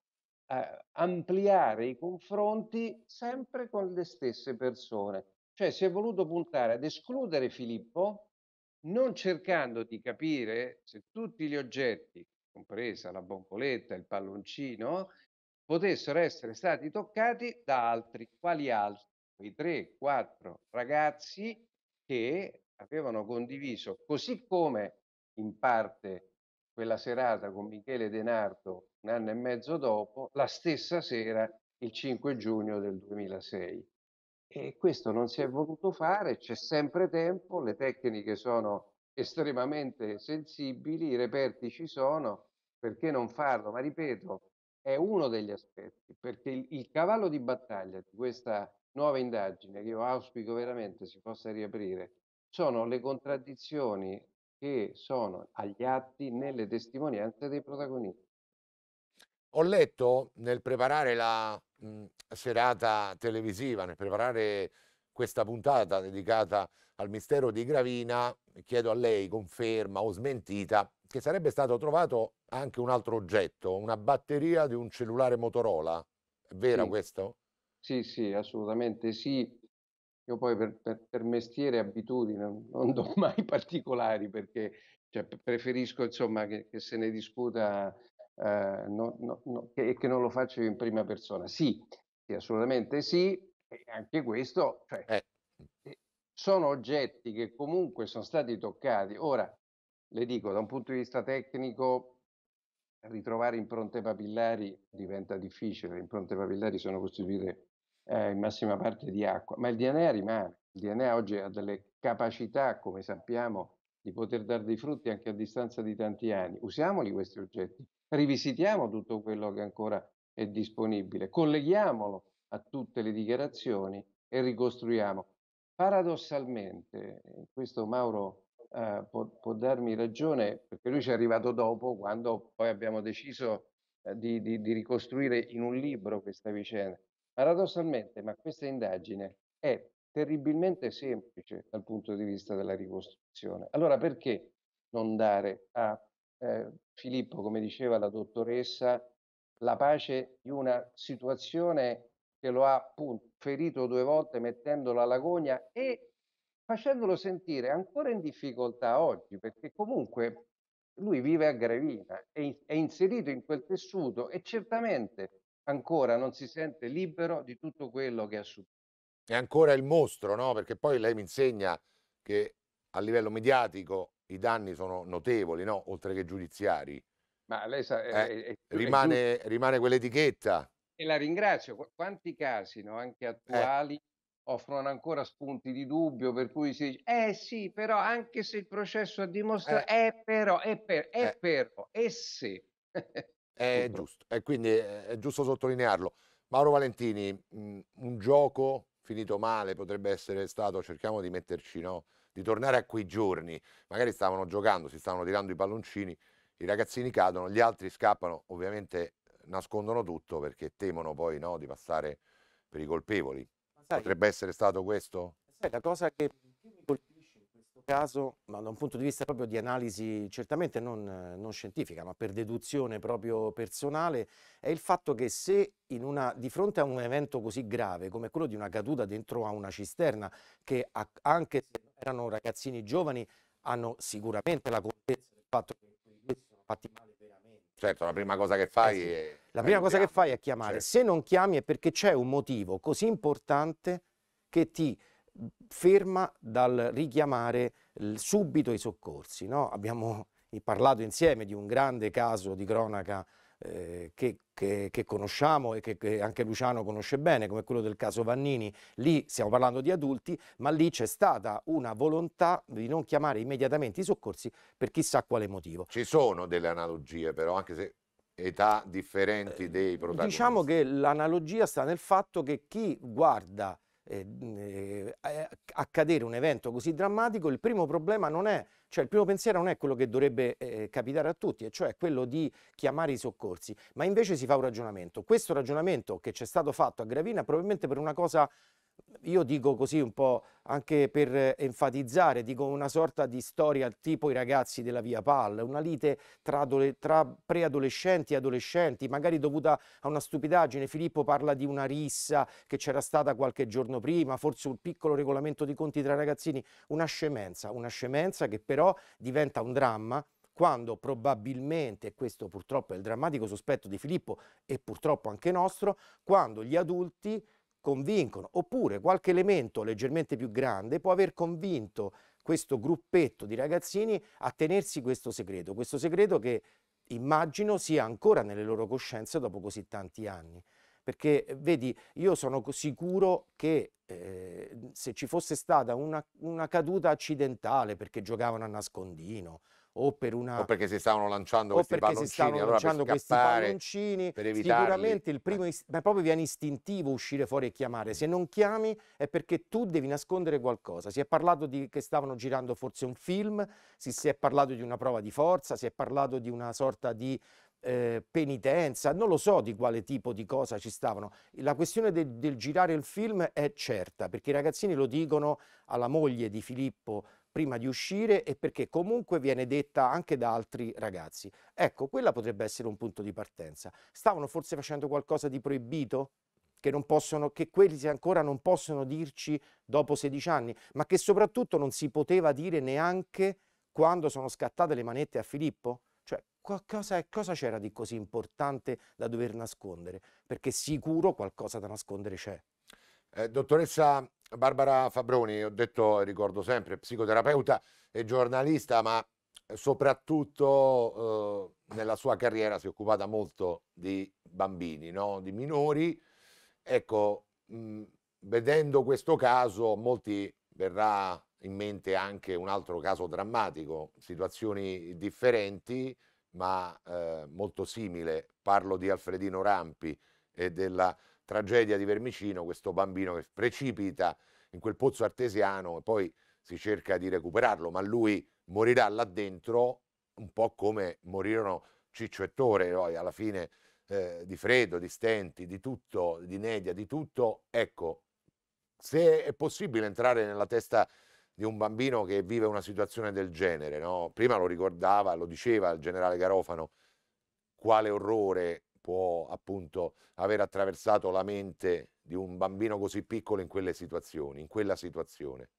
eh, ampliare i confronti sempre con le stesse persone. Cioè si è voluto puntare ad escludere Filippo non cercando di capire se tutti gli oggetti, compresa la bomboletta, il palloncino, potessero essere stati toccati da altri, quali altri, quei tre, quattro ragazzi che avevano condiviso, così come in parte quella serata con Michele Denardo un anno e mezzo dopo, la stessa sera, il 5 giugno del 2006. E questo non si è voluto fare, c'è sempre tempo, le tecniche sono estremamente sensibili, i reperti ci sono, perché non farlo? Ma ripeto, è uno degli aspetti, perché il, il cavallo di battaglia di questa nuova indagine, che io auspico veramente si possa riaprire, sono le contraddizioni che sono agli atti nelle testimonianze dei protagonisti. Ho letto nel preparare la, mh, mhmm, serata televisiva, nel preparare questa puntata dedicata al mistero di Gravina, chiedo a lei conferma o smentita che sarebbe stato trovato anche un altro oggetto, una batteria di un cellulare Motorola. È vero sì. questo? Sì, sì, assolutamente sì. Io poi per, per, per mestiere e abitudine non do [laughs] mai particolari perché cioè, preferisco insomma, che, che, se ne discuta eh, no, no, no, che, che, non lo faccio in prima persona. Sì, sì assolutamente sì, e anche questo, cioè, eh. sono oggetti che comunque sono stati toccati. Ora, le dico, da un punto di vista tecnico, ritrovare impronte papillari diventa difficile, le impronte papillari sono costituite eh, in massima parte di acqua, ma il DNA rimane, il DNA oggi ha delle capacità, come sappiamo, di poter dare dei frutti anche a distanza di tanti anni. Usiamoli questi oggetti, rivisitiamo tutto quello che ancora è disponibile, colleghiamolo a tutte le dichiarazioni e ricostruiamo. Paradossalmente, eh, questo Mauro eh, può, può, darmi ragione, perché lui ci è arrivato dopo, quando poi abbiamo deciso eh, di, di, di ricostruire in un libro questa vicenda. Paradossalmente, ma questa indagine è terribilmente semplice dal punto di vista della ricostruzione. Allora perché non dare a eh, Filippo, come diceva la dottoressa, la pace di una situazione che lo ha appunto ferito due volte mettendolo alla gogna e facendolo sentire ancora in difficoltà oggi, perché comunque lui vive a Gravina, è, è inserito in quel tessuto e certamente ancora non si sente libero di tutto quello che ha subito è ancora il mostro, no? Perché poi lei mi insegna che a livello mediatico i danni sono notevoli, no? Oltre che giudiziari. Ma lei sa, eh, è, è, rimane, è rimane, quell'etichetta. E la ringrazio. Qu- quanti casi, no? anche eh. attuali, eh. offrono ancora spunti di dubbio per cui si dice, eh sì, però anche se il processo ha dimostrato, eh. è però, è per, è eh. però, e se. [laughs] è giusto, e quindi è giusto sottolinearlo. Mauro Valentini, mh, un gioco finito male, potrebbe essere stato, cerchiamo di metterci, no? di tornare a quei giorni, magari stavano giocando, si stavano tirando i palloncini, i ragazzini cadono, gli altri scappano, ovviamente eh, nascondono tutto perché temono poi no? di passare per i colpevoli. Sai, potrebbe essere stato questo? Sai, la cosa che caso, ma da un punto di vista proprio di analisi certamente non, non scientifica, ma per deduzione proprio personale, è il fatto che se in una, di fronte a un evento così grave come quello di una caduta dentro a una cisterna, che ha, anche se erano ragazzini giovani, hanno sicuramente la contezza del fatto che questi sono fatti male veramente. Certo, la prima cosa che fai eh sì. è... La prima cosa chiama. che fai è chiamare. Certo. Se non chiami è perché c'è un motivo così importante che ti ferma dal richiamare subito i soccorsi. No? Abbiamo parlato insieme di un grande caso di cronaca eh, che, che, che, conosciamo e che, che, anche Luciano conosce bene, come quello del caso Vannini, lì stiamo parlando di adulti, ma lì c'è stata una volontà di non chiamare immediatamente i soccorsi per chissà quale motivo. Ci sono delle analogie però, anche se età differenti eh, dei protagonisti. Diciamo che l'analogia sta nel fatto che chi guarda eh, accadere un evento così drammatico, il primo problema non è, cioè il primo pensiero non è quello che dovrebbe eh, eh, capitare a tutti, e cioè quello di chiamare i soccorsi, ma invece si fa un ragionamento. Questo ragionamento che ci è stato fatto a Gravina probabilmente per una cosa io dico così un po' anche per enfatizzare, dico una sorta di storia tipo i ragazzi della Via Pal, una lite tra, tra preadolescenti e adolescenti, magari dovuta a una stupidaggine. Filippo parla di una rissa che c'era stata qualche giorno prima, forse un piccolo regolamento di conti tra ragazzini, una scemenza, una scemenza che però diventa un dramma quando probabilmente, e questo purtroppo è il drammatico sospetto di Filippo e purtroppo anche nostro, quando gli adulti convincono, oppure qualche elemento leggermente più grande può aver convinto questo gruppetto di ragazzini a tenersi questo segreto, questo segreto che immagino sia ancora nelle loro coscienze dopo così tanti anni. Perché eh, vedi, io sono sicuro che eh, se ci fosse stata una, una caduta accidentale perché giocavano a nascondino, o per una... O perché si stavano lanciando questi palloncini, stavano allora per scappare, questi per Sicuramente il primo, eh. ist- ma proprio viene istintivo uscire fuori e chiamare. Se non chiami è perché tu devi nascondere qualcosa. Si è parlato di che stavano girando forse un film, si, si è parlato di una prova di forza, si è parlato di una sorta di eh, penitenza, non lo so di quale tipo di cosa ci stavano. La questione de- del girare il film è certa, perché i ragazzini lo dicono alla moglie di Filippo prima di uscire e perché comunque viene detta anche da altri ragazzi. Ecco, quella potrebbe essere un punto di partenza. Stavano forse facendo qualcosa di proibito? Che, non possono, che quelli ancora non possono dirci dopo 16 anni, ma che soprattutto non si poteva dire neanche quando sono scattate le manette a Filippo? Cioè, cosa, cosa c'era di così importante da dover nascondere? Perché sicuro qualcosa da nascondere c'è. Eh, dottoressa Barbara Fabroni, ho detto, e ricordo sempre, psicoterapeuta e giornalista, ma soprattutto eh, nella sua carriera si è occupata molto di bambini, no? di minori. Ecco, mh, mm, vedendo questo caso, molti verrà in mente anche un altro caso drammatico, situazioni differenti ma eh, molto simile. Parlo di Alfredino Rampi e della tragedia di Vermicino, questo bambino che precipita in quel pozzo artesiano e poi si cerca di recuperarlo, ma lui morirà là dentro un po' come morirono Ciccio e Tore, poi alla fine eh, di freddo, di stenti, di tutto, di nedia, di tutto. Ecco, se è possibile entrare nella testa di un bambino che vive una situazione del genere, no? prima lo ricordava, lo diceva il generale Garofano, quale orrore può appunto aver attraversato la mente di un bambino così piccolo in quelle situazioni, in quella situazione?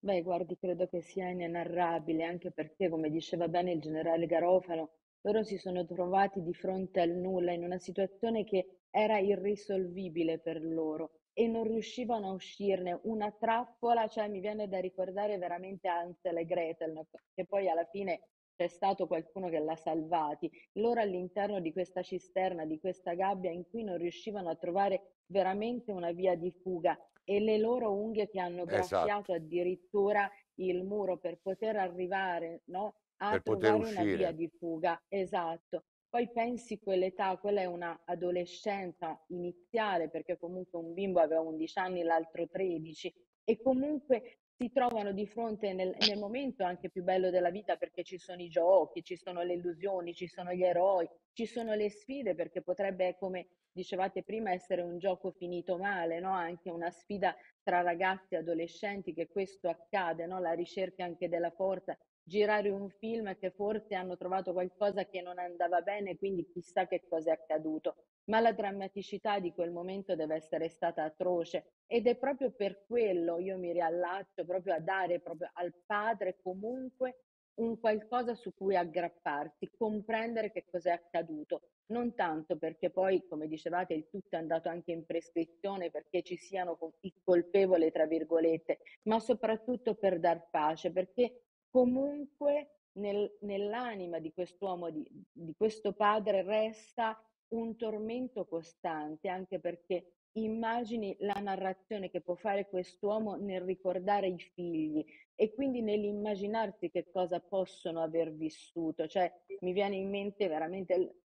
Beh, guardi, credo che sia inenarrabile, anche perché, come diceva bene il generale Garofano, loro si sono trovati di fronte al nulla in una situazione che era irrisolvibile per loro e non riuscivano a uscirne. Una trappola, cioè mi viene da ricordare veramente Hansel e Gretel, che poi alla fine c'è stato qualcuno che l'ha salvati, loro all'interno di questa cisterna, di questa gabbia in cui non riuscivano a trovare veramente una via di fuga e le loro unghie che hanno esatto. graffiato esatto. addirittura il muro per poter arrivare no, a per trovare una via di fuga. Esatto. Poi pensi quell'età, quella è una adolescenza iniziale, perché comunque un bimbo aveva 11 anni, l'altro 13, e comunque si trovano di fronte nel, nel, momento anche più bello della vita perché ci sono i giochi, ci sono le illusioni, ci sono gli eroi, ci sono le sfide perché potrebbe, come dicevate prima, essere un gioco finito male, no? anche una sfida tra ragazzi e adolescenti che questo accade, no? la ricerca anche della forza girare un film che forse hanno trovato qualcosa che non andava bene, quindi chissà che cosa è accaduto. Ma la drammaticità di quel momento deve essere stata atroce ed è proprio per quello io mi riallaccio proprio a dare proprio al padre comunque un qualcosa su cui aggrapparsi, comprendere che cos'è accaduto, non tanto perché poi, come dicevate, il tutto è andato anche in prescrizione perché ci siano il colpevole, tra virgolette, ma soprattutto per dar pace, perché comunque nel, nell'anima di quest'uomo, di, di questo padre, resta un tormento costante, anche perché immagini la narrazione che può fare quest'uomo nel ricordare i figli e quindi nell'immaginarsi che cosa possono aver vissuto. Cioè, mi viene in mente veramente,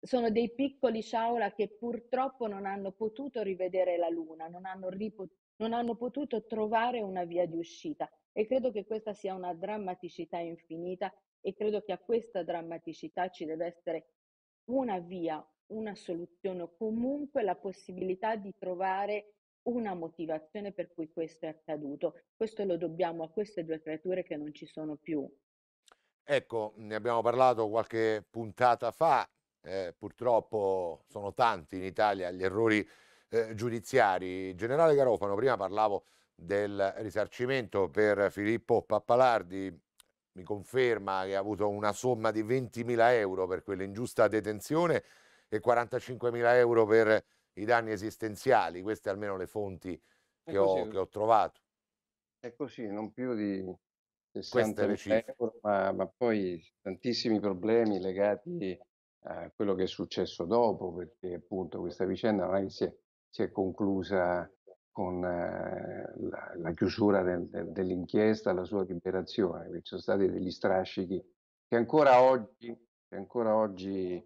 sono dei piccoli Shaola che purtroppo non hanno potuto rivedere la luna, non hanno ripo- non hanno potuto trovare una via di uscita e credo che questa sia una drammaticità infinita e credo che a questa drammaticità ci deve essere una via, una soluzione o comunque la possibilità di trovare una motivazione per cui questo è accaduto. Questo lo dobbiamo a queste due creature che non ci sono più. Ecco, ne abbiamo parlato qualche puntata fa, eh, purtroppo sono tanti in Italia gli errori eh, giudiziari. Generale Garofano, prima parlavo del risarcimento per Filippo Pappalardi, mi conferma che ha avuto una somma di 20.000 euro per quell'ingiusta detenzione e 45.000 euro per i danni esistenziali, queste almeno le fonti che, ho, che ho, trovato. È così, non più di 60 euro, ma, ma poi tantissimi problemi legati a quello che è successo dopo, perché appunto questa vicenda non è che si è si è conclusa con eh, la, la, chiusura del, del, dell'inchiesta, la sua liberazione, ci sono stati degli strascichi che ancora oggi, che ancora oggi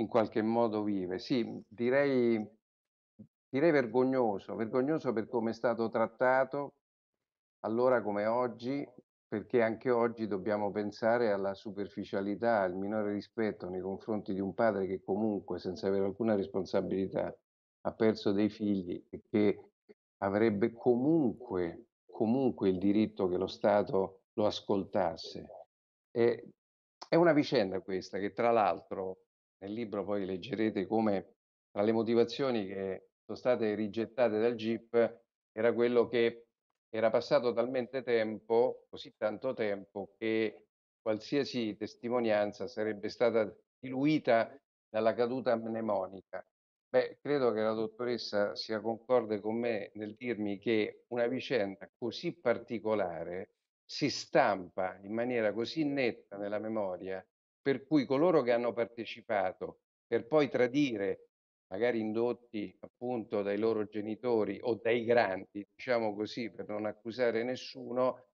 in qualche modo vive. Sì, direi, direi vergognoso, vergognoso per come è stato trattato allora come oggi, perché anche oggi dobbiamo pensare alla superficialità, al minore rispetto nei confronti di un padre che comunque, senza avere alcuna responsabilità, ha perso dei figli e che avrebbe comunque, comunque il diritto che lo Stato lo ascoltasse. E, è una vicenda questa che tra l'altro nel libro poi leggerete come tra le motivazioni che sono state rigettate dal GIP era quello che era passato talmente tempo, così tanto tempo, che qualsiasi testimonianza sarebbe stata diluita dalla caduta mnemonica. Beh, credo che la dottoressa sia concorde con me nel dirmi che una vicenda così particolare si stampa in maniera così netta nella memoria, per cui coloro che hanno partecipato per poi tradire, magari indotti appunto dai loro genitori o dai grandi, diciamo così, per non accusare nessuno,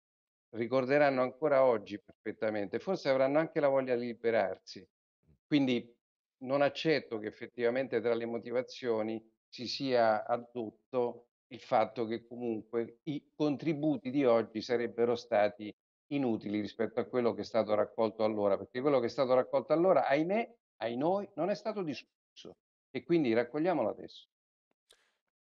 ricorderanno ancora oggi perfettamente, forse avranno anche la voglia di liberarsi. Quindi non accetto che effettivamente tra le motivazioni si sia addotto il fatto che comunque i contributi di oggi sarebbero stati inutili rispetto a quello che è stato raccolto allora, perché quello che è stato raccolto allora, ahimè, ai noi, non è stato discusso e quindi raccogliamolo adesso.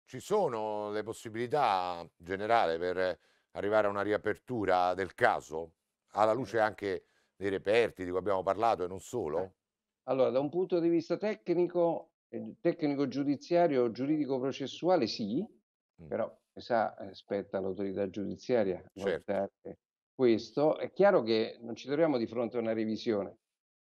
Ci sono le possibilità generale per arrivare a una riapertura del caso, alla eh. luce anche dei reperti di cui abbiamo parlato e non eh. solo? Allora, da un punto di vista tecnico, eh, tecnico giudiziario, giuridico processuale, sì, mm. però sa, eh, spetta l'autorità giudiziaria certo. questo. È chiaro che non ci troviamo di fronte a una revisione,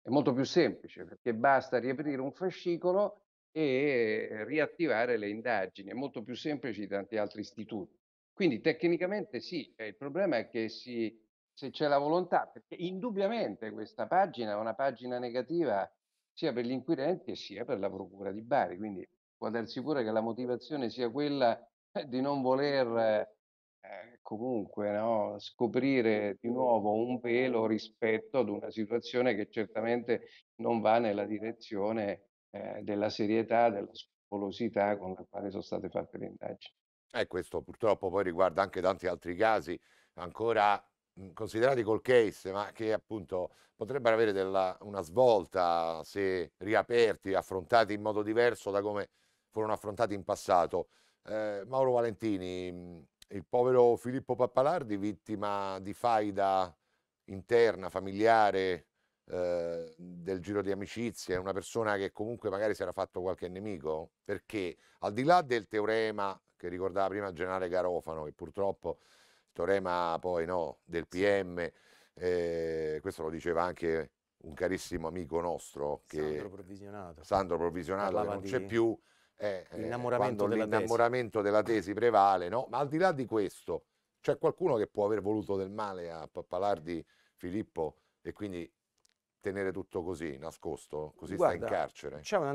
è molto più semplice perché basta riaprire un fascicolo e riattivare le indagini, è molto più semplice di tanti altri istituti. Quindi tecnicamente sì, eh, il problema è che si, se c'è la volontà, perché indubbiamente questa pagina è una pagina negativa sia per gli inquirenti che sia per la Procura di Bari. Quindi può darsi pure che la motivazione sia quella eh, di non voler eh, comunque no, scoprire di nuovo un velo rispetto ad una situazione che certamente non va nella direzione eh, della serietà, della scrupolosità con la quale sono state fatte le indagini. E eh, questo purtroppo poi riguarda anche tanti altri casi ancora Mhmm, considerati col case, ma che appunto potrebbero avere della, una svolta se riaperti, affrontati in modo diverso da come furono affrontati in passato. Eh, Mauro Valentini, mhmm, il povero Filippo Pappalardi, vittima di faida interna, familiare, eh, del giro di amicizia, una persona che comunque magari si era fatto qualche nemico, perché al di là del teorema che ricordava prima il generale Garofano, che purtroppo teorema poi no, del PM, eh, questo lo diceva anche un carissimo amico nostro, che, Sandro Provisionato, Sandro Provvisionato che non c'è più, eh, eh l'innamoramento, della, l'innamoramento tesi. della tesi prevale, no? ma al di là di questo c'è qualcuno che può aver voluto del male a Pappalardi, Filippo e quindi tenere tutto così nascosto, così Guarda, sta in carcere? C'è una,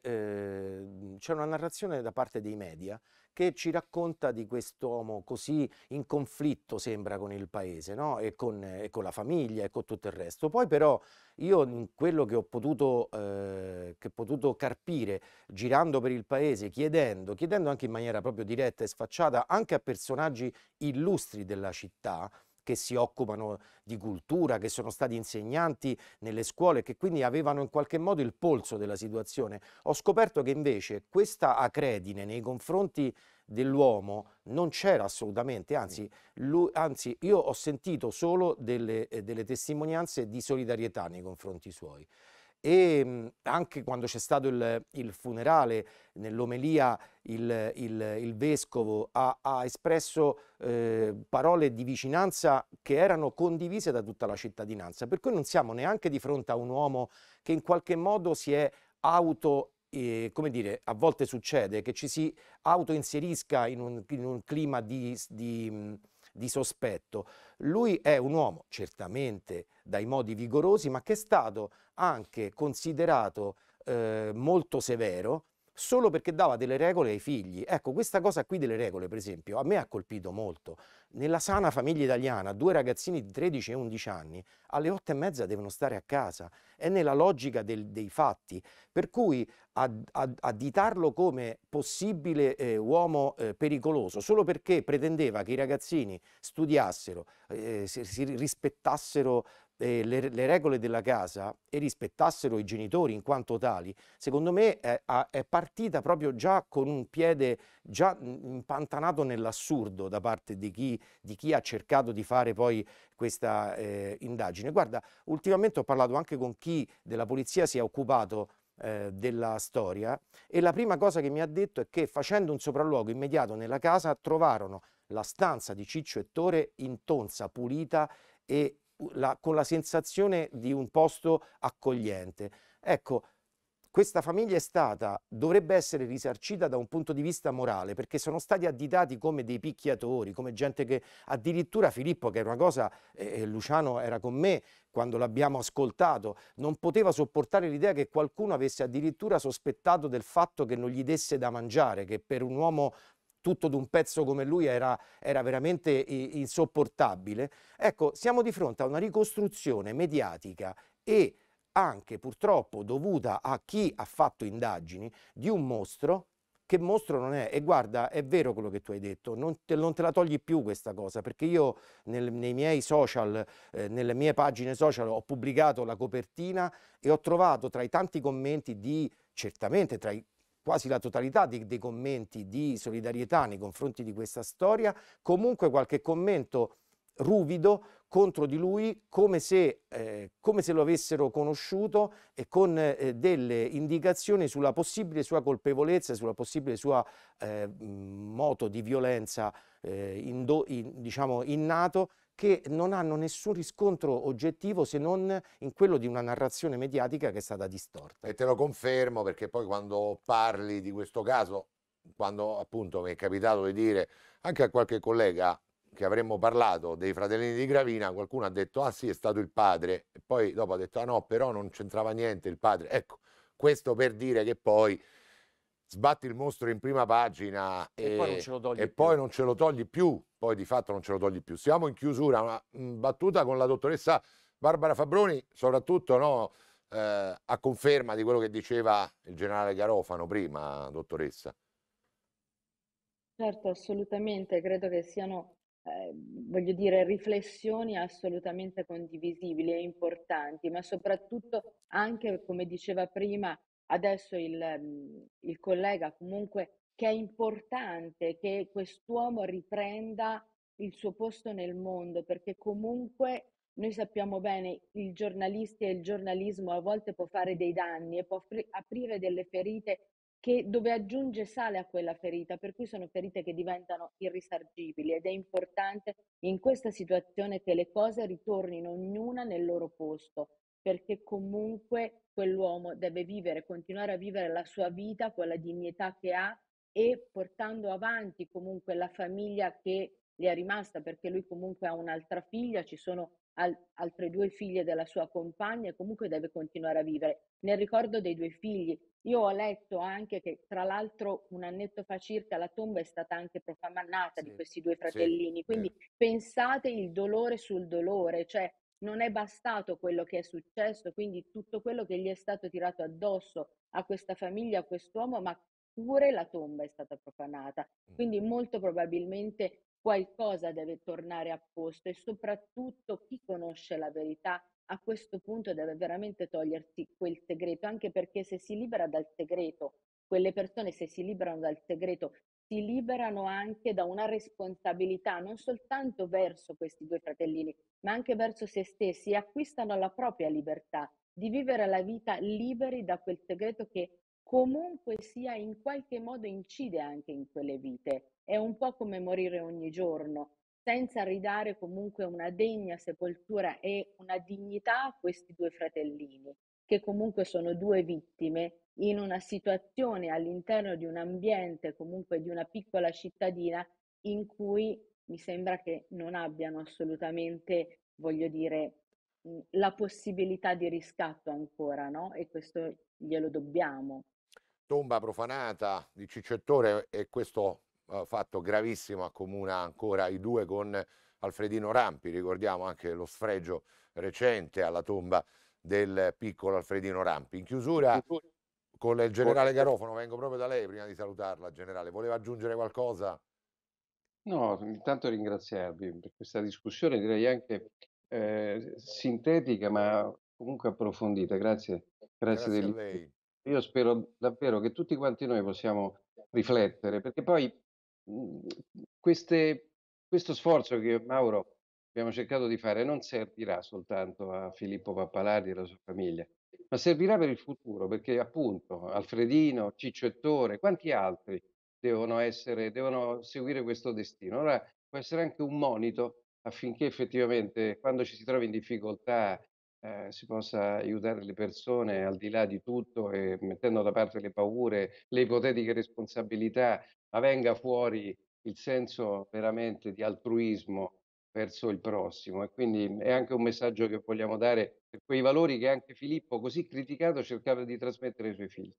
eh, c'è una narrazione da parte dei media che ci racconta di quest'uomo così in conflitto sembra con il paese no? e, con, e, con, la famiglia e con tutto il resto. Poi però io in quello che ho potuto, eh, che ho potuto carpire girando per il paese, chiedendo, chiedendo anche in maniera proprio diretta e sfacciata anche a personaggi illustri della città, che si occupano di cultura, che sono stati insegnanti nelle scuole, che quindi avevano in qualche modo il polso della situazione. Ho scoperto che invece questa acredine nei confronti dell'uomo non c'era assolutamente, anzi, mm. lui, anzi, io ho sentito solo delle, eh, delle testimonianze di solidarietà nei confronti suoi e mhmm, anche quando c'è stato il, il funerale, nell'omelia il, il, il vescovo ha, ha espresso eh, parole di vicinanza che erano condivise da tutta la cittadinanza, per cui non siamo neanche di fronte a un uomo che in qualche modo si è auto eh, come dire, a volte succede che ci si autoinserisca in un, in un clima di, di mhmm, di sospetto. Lui è un uomo, certamente dai modi vigorosi, ma che è stato anche considerato eh, molto severo solo perché dava delle regole ai figli. Ecco, questa cosa qui delle regole, per esempio, a me ha colpito molto. Nella sana famiglia italiana, due ragazzini di 13 e 11 anni alle 8 e mezza devono stare a casa. È nella logica del, dei fatti. Per cui additarlo come possibile eh, uomo eh, pericoloso solo perché pretendeva che i ragazzini studiassero, eh, si, si rispettassero eh, le, le, regole della casa e rispettassero i genitori in quanto tali, secondo me è, è partita proprio già con un piede già impantanato nell'assurdo da parte di chi, di chi, ha cercato di fare poi questa eh, indagine. Guarda, ultimamente ho parlato anche con chi della polizia si è occupato eh, della storia e la prima cosa che mi ha detto è che facendo un sopralluogo immediato nella casa trovarono la stanza di Ciccio e Tore in tonza pulita e la, con la sensazione di un posto accogliente. Ecco, questa famiglia è stata, dovrebbe essere risarcita da un punto di vista morale, perché sono stati additati come dei picchiatori, come gente che addirittura Filippo, che era una cosa, eh, Luciano era con me quando l'abbiamo ascoltato, non poteva sopportare l'idea che qualcuno avesse addirittura sospettato del fatto che non gli desse da mangiare, che per un uomo tutto d'un pezzo come lui era, era veramente insopportabile. Ecco, siamo di fronte a una ricostruzione mediatica e anche purtroppo dovuta a chi ha fatto indagini di un mostro che mostro non è e guarda è vero quello che tu hai detto non te, non te la togli più questa cosa perché io nel, nei miei social eh, nelle mie pagine social ho pubblicato la copertina e ho trovato tra i tanti commenti di certamente tra i quasi la totalità dei, dei commenti di solidarietà nei confronti di questa storia, comunque qualche commento ruvido contro di lui come se, eh, come se lo avessero conosciuto e con eh, delle indicazioni sulla possibile sua colpevolezza, sulla possibile sua eh, moto di violenza eh, in, diciamo, innato che non hanno nessun riscontro oggettivo se non in quello di una narrazione mediatica che è stata distorta. E te lo confermo perché poi quando parli di questo caso, quando appunto mi è capitato di dire anche a qualche collega che avremmo parlato dei fratellini di Gravina, qualcuno ha detto ah sì è stato il padre e poi dopo ha detto ah no però non c'entrava niente il padre. Ecco, questo per dire che poi sbatti il mostro in prima pagina e, e, poi, non e poi, non ce lo togli più, poi di fatto non ce lo togli più. Siamo in chiusura, una mm, battuta con la dottoressa Barbara Fabroni, soprattutto no, eh, a conferma di quello che diceva il generale Garofano prima, dottoressa. Certo, assolutamente, credo che siano, eh, voglio dire, riflessioni assolutamente condivisibili e importanti, ma soprattutto anche, come diceva prima, adesso il, mhmm, il collega comunque che è importante che quest'uomo riprenda il suo posto nel mondo perché comunque noi sappiamo bene il giornalista e il giornalismo a volte può fare dei danni e può aprire delle ferite che, dove aggiunge sale a quella ferita, per cui sono ferite che diventano irrisargibili ed è importante in questa situazione che le cose ritornino ognuna nel loro posto perché comunque quell'uomo deve vivere, continuare a vivere la sua vita con la dignità che ha e portando avanti comunque la famiglia che gli è rimasta, perché lui comunque ha un'altra figlia, ci sono al- altre due figlie della sua compagna e comunque deve continuare a vivere. Nel ricordo dei due figli, io ho letto anche che tra l'altro un annetto fa circa la tomba è stata anche profanata sì, di questi due fratellini, sì, quindi eh. pensate il dolore sul dolore, cioè non è bastato quello che è successo, quindi tutto quello che gli è stato tirato addosso a questa famiglia, a quest'uomo, ma pure la tomba è stata profanata. Mm. Quindi molto probabilmente qualcosa deve tornare a posto e soprattutto chi conosce la verità a questo punto deve veramente togliersi quel segreto, anche perché se si libera dal segreto, quelle persone se si liberano dal segreto si liberano anche da una responsabilità non soltanto verso questi due fratellini, ma anche verso se stessi e acquistano la propria libertà di vivere la vita liberi da quel segreto che comunque sia in qualche modo incide anche in quelle vite. È un po' come morire ogni giorno, senza ridare comunque una degna sepoltura e una dignità a questi due fratellini che comunque sono due vittime in una situazione all'interno di un ambiente, comunque di una piccola cittadina, in cui mi sembra che non abbiano assolutamente, voglio dire, la possibilità di riscatto ancora, no? E questo glielo dobbiamo. Tomba profanata di Ciccettore e questo eh, fatto gravissimo accomuna ancora i due con Alfredino Rampi, ricordiamo anche lo sfregio recente alla tomba del piccolo Alfredino Rampi. In chiusura con il generale Garofano, vengo proprio da lei prima di salutarla, generale, voleva aggiungere qualcosa? No, intanto ringraziarvi per questa discussione, direi anche eh, sintetica ma comunque approfondita, grazie, grazie, grazie del... Io spero davvero che tutti quanti noi possiamo riflettere, perché poi mh, mm, queste, questo sforzo che Mauro abbiamo cercato di fare non servirà soltanto a Filippo Pappalardi e alla sua famiglia, ma servirà per il futuro, perché appunto Alfredino, Ciccio Ettore, quanti altri devono, essere, devono seguire questo destino. Ora può essere anche un monito affinché effettivamente quando ci si trova in difficoltà eh, si possa aiutare le persone al di là di tutto e mettendo da parte le paure, le ipotetiche responsabilità, ma venga fuori il senso veramente di altruismo verso il prossimo e quindi è anche un messaggio che vogliamo dare per quei valori che anche Filippo, così criticato, cercava di trasmettere ai suoi figli.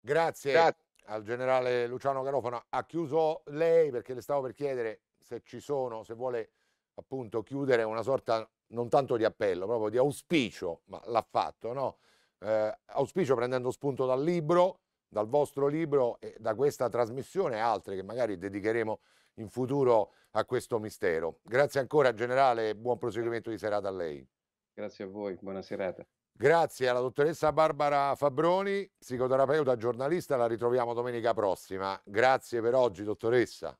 Grazie, Grazie. al generale Luciano Garofano. Ha chiuso lei perché le stavo per chiedere se ci sono, se vuole appunto chiudere una sorta non tanto di appello, proprio di auspicio, ma l'ha fatto, no? Eh, auspicio prendendo spunto dal libro, dal vostro libro e da questa trasmissione e altre che magari dedicheremo in futuro a questo mistero. Grazie ancora generale, buon proseguimento di serata a lei. Grazie a voi, buona serata. Grazie alla dottoressa Barbara Fabroni, psicoterapeuta giornalista, la ritroviamo domenica prossima. Grazie per oggi, dottoressa.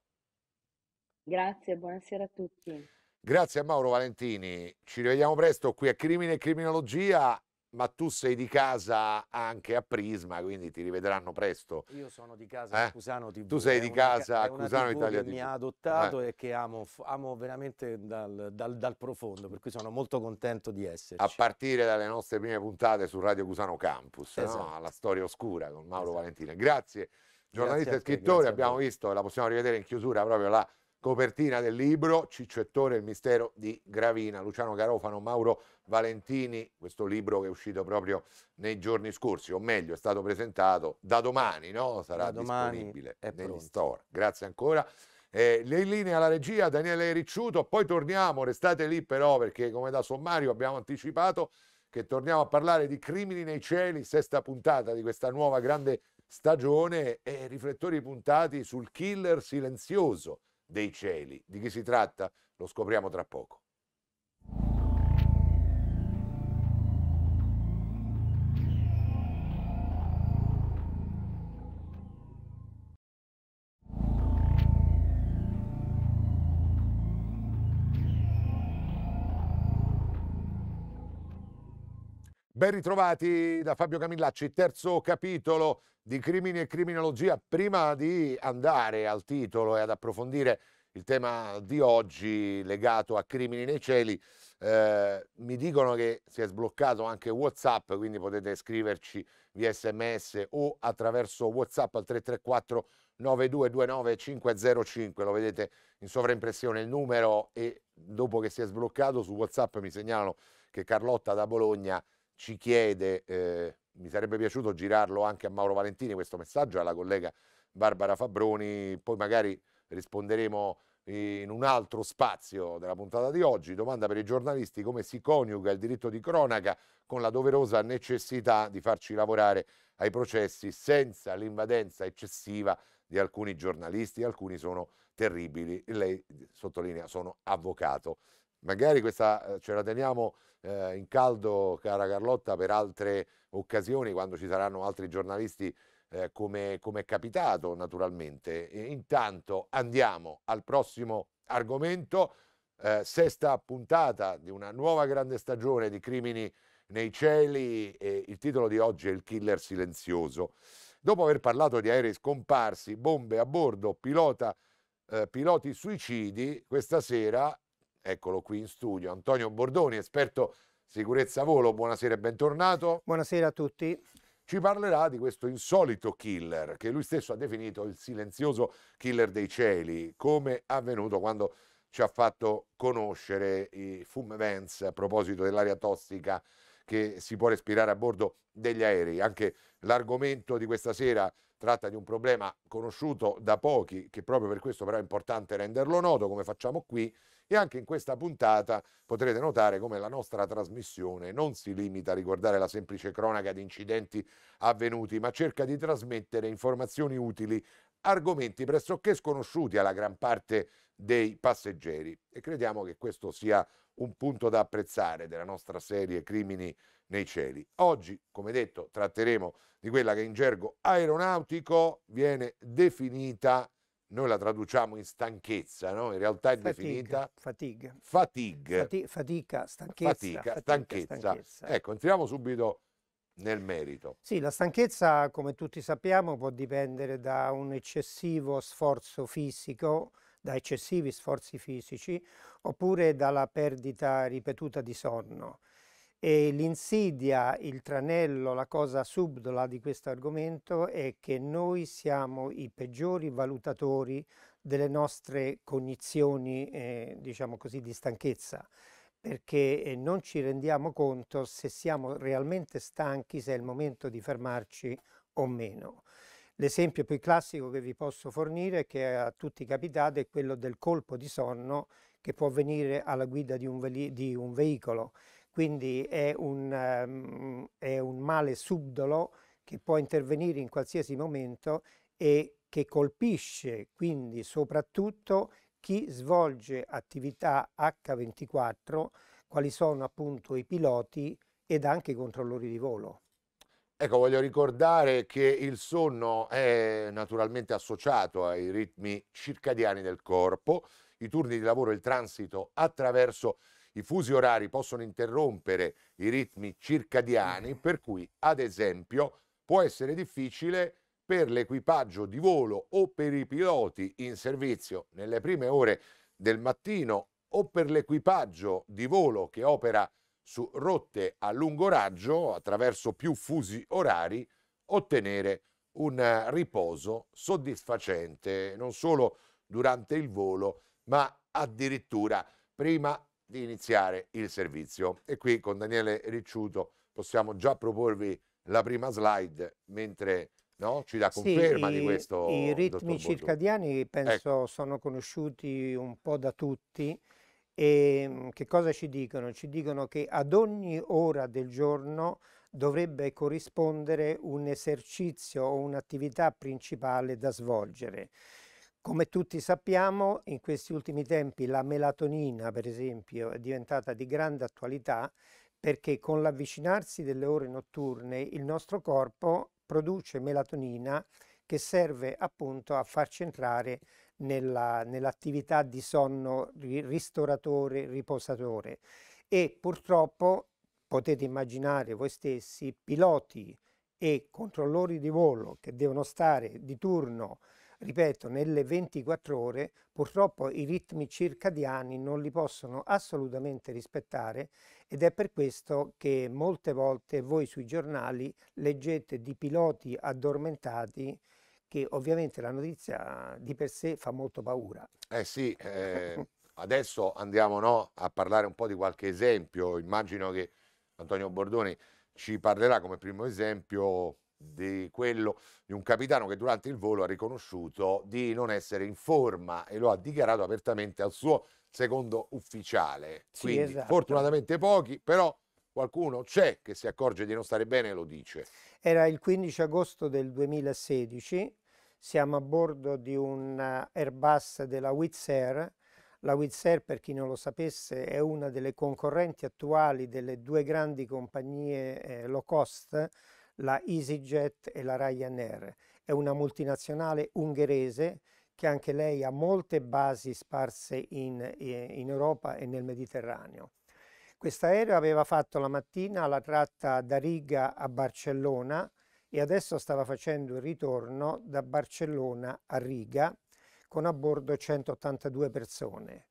Grazie, buonasera a tutti. Grazie a Mauro Valentini, ci rivediamo presto qui a Crimine e Criminologia ma tu sei di casa anche a Prisma, quindi ti rivedranno presto. Io sono di casa eh? a Cusano TV. Tu sei di casa a Cusano TV Italia TV. mi ha adottato eh. e che amo, amo veramente dal, dal, dal, profondo, per cui sono molto contento di esserci. A partire dalle nostre prime puntate su Radio Cusano Campus, esatto. no? la storia oscura con Mauro esatto. Valentina. Grazie, giornalista e scrittore, abbiamo visto, la possiamo rivedere in chiusura proprio là copertina del libro Cicciottore, il mistero di Gravina, Luciano Garofano, Mauro Valentini, questo libro che è uscito proprio nei giorni scorsi, o meglio è stato presentato da domani, no? sarà da domani disponibile negli store. Grazie ancora. Eh, le linee alla regia Daniele Ricciuto, poi torniamo, restate lì però perché come da sommario abbiamo anticipato che torniamo a parlare di Crimini nei cieli, sesta puntata di questa nuova grande stagione e riflettori puntati sul killer silenzioso dei cieli. Di chi si tratta? Lo scopriamo tra poco. Ben ritrovati da Fabio Camillacci, terzo capitolo di Crimini e Criminologia. Prima di andare al titolo e ad approfondire il tema di oggi legato a Crimini nei cieli, eh, mi dicono che si è sbloccato anche Whatsapp, quindi potete scriverci via sms o attraverso Whatsapp al 334 9229 505. Lo vedete in sovraimpressione il numero e dopo che si è sbloccato su Whatsapp mi segnalano che Carlotta da Bologna ci chiede, eh, mi sarebbe piaciuto girarlo anche a Mauro Valentini questo messaggio, alla collega Barbara Fabroni, poi magari risponderemo in un altro spazio della puntata di oggi. Domanda per i giornalisti, come si coniuga il diritto di cronaca con la doverosa necessità di farci lavorare ai processi senza l'invadenza eccessiva di alcuni giornalisti, alcuni sono terribili, lei eh, sottolinea sono avvocato magari questa eh, ce la teniamo eh, in caldo, cara Carlotta, per altre occasioni, quando ci saranno altri giornalisti eh, come, come, è capitato naturalmente. E intanto andiamo al prossimo argomento, eh, sesta puntata di una nuova grande stagione di Crimini nei cieli e il titolo di oggi è Il killer silenzioso. Dopo aver parlato di aerei scomparsi, bombe a bordo, pilota, eh, piloti suicidi, questa sera Eccolo qui in studio, Antonio Bordoni, esperto sicurezza volo. Buonasera e bentornato. Buonasera a tutti. Ci parlerà di questo insolito killer che lui stesso ha definito il silenzioso killer dei cieli, come avvenuto quando ci ha fatto conoscere i fumevents a proposito dell'aria tossica che si può respirare a bordo degli aerei. Anche l'argomento di questa sera tratta di un problema conosciuto da pochi, che proprio per questo però è importante renderlo noto, come facciamo qui, e anche in questa puntata potrete notare come la nostra trasmissione non si limita a riguardare la semplice cronaca di incidenti avvenuti, ma cerca di trasmettere informazioni utili, argomenti pressoché sconosciuti alla gran parte dei passeggeri. E crediamo che questo sia un punto da apprezzare della nostra serie Crimini nei cieli. Oggi, come detto, tratteremo di quella che in gergo aeronautico viene definita noi la traduciamo in stanchezza, no? in realtà è fatica, definita fatica. Fatigue. Fati- fatica, stanchezza. Fatica, fatica stanchezza. stanchezza. Ecco, entriamo subito nel merito. Sì, la stanchezza, come tutti sappiamo, può dipendere da un eccessivo sforzo fisico, da eccessivi sforzi fisici, oppure dalla perdita ripetuta di sonno. E l'insidia, il tranello, la cosa subdola di questo argomento è che noi siamo i peggiori valutatori delle nostre cognizioni, eh, diciamo così, di stanchezza perché eh, non ci rendiamo conto se siamo realmente stanchi, se è il momento di fermarci o meno. L'esempio più classico che vi posso fornire, che a tutti capitate, è quello del colpo di sonno che può avvenire alla guida di un, ve di un veicolo. Quindi è un, um, è un male subdolo che può intervenire in qualsiasi momento e che colpisce quindi soprattutto chi svolge attività H24, quali sono appunto i piloti ed anche i controllori di volo. Ecco, voglio ricordare che il sonno è naturalmente associato ai ritmi circadiani del corpo, i turni di lavoro il transito attraverso i fusi orari possono interrompere i ritmi circadiani, mm. per cui, ad esempio, può essere difficile per l'equipaggio di volo o per i piloti in servizio nelle prime ore del mattino o per l'equipaggio di volo che opera su rotte a lungo raggio attraverso più fusi orari ottenere un riposo soddisfacente non solo durante il volo ma addirittura prima di iniziare il servizio. E qui con Daniele Ricciuto possiamo già proporvi la prima slide mentre no, ci dà conferma sì, di questo. I ritmi circadiani penso ecco. sono conosciuti un po' da tutti. E ehm, che cosa ci dicono? Ci dicono che ad ogni ora del giorno dovrebbe corrispondere un esercizio o un'attività principale da svolgere. Come tutti sappiamo, in questi ultimi tempi la melatonina, per esempio, è diventata di grande attualità perché con l'avvicinarsi delle ore notturne il nostro corpo produce melatonina che serve appunto a farci entrare nell'attività di sonno ristoratore, riposatore. E purtroppo potete immaginare voi stessi piloti e controllori di volo che devono stare di turno ripeto, nelle 24 ore, purtroppo i ritmi circadiani non li possono assolutamente rispettare ed è per questo che molte volte voi sui giornali leggete di piloti addormentati che ovviamente la notizia di per sé fa molto paura. Eh sì, eh, [laughs] adesso andiamo no, a parlare un po' di qualche esempio, immagino che Antonio Bordoni ci parlerà come primo esempio di quello di un capitano che durante il volo ha riconosciuto di non essere in forma e lo ha dichiarato apertamente al suo secondo ufficiale. Sì, Quindi esatto. fortunatamente pochi, però qualcuno c'è che si accorge di non stare bene e lo dice. Era il 15 agosto del 2016, siamo a bordo di un Airbus della Wizz Air. La Wizz Air, per chi non lo sapesse, è una delle concorrenti attuali delle due grandi compagnie eh, low cost la EasyJet e la Ryanair. È una multinazionale ungherese che anche lei ha molte basi sparse in, in Europa e nel Mediterraneo. Quest'aereo aveva fatto la mattina la tratta da Riga a Barcellona e adesso stava facendo il ritorno da Barcellona a Riga con a bordo 182 persone.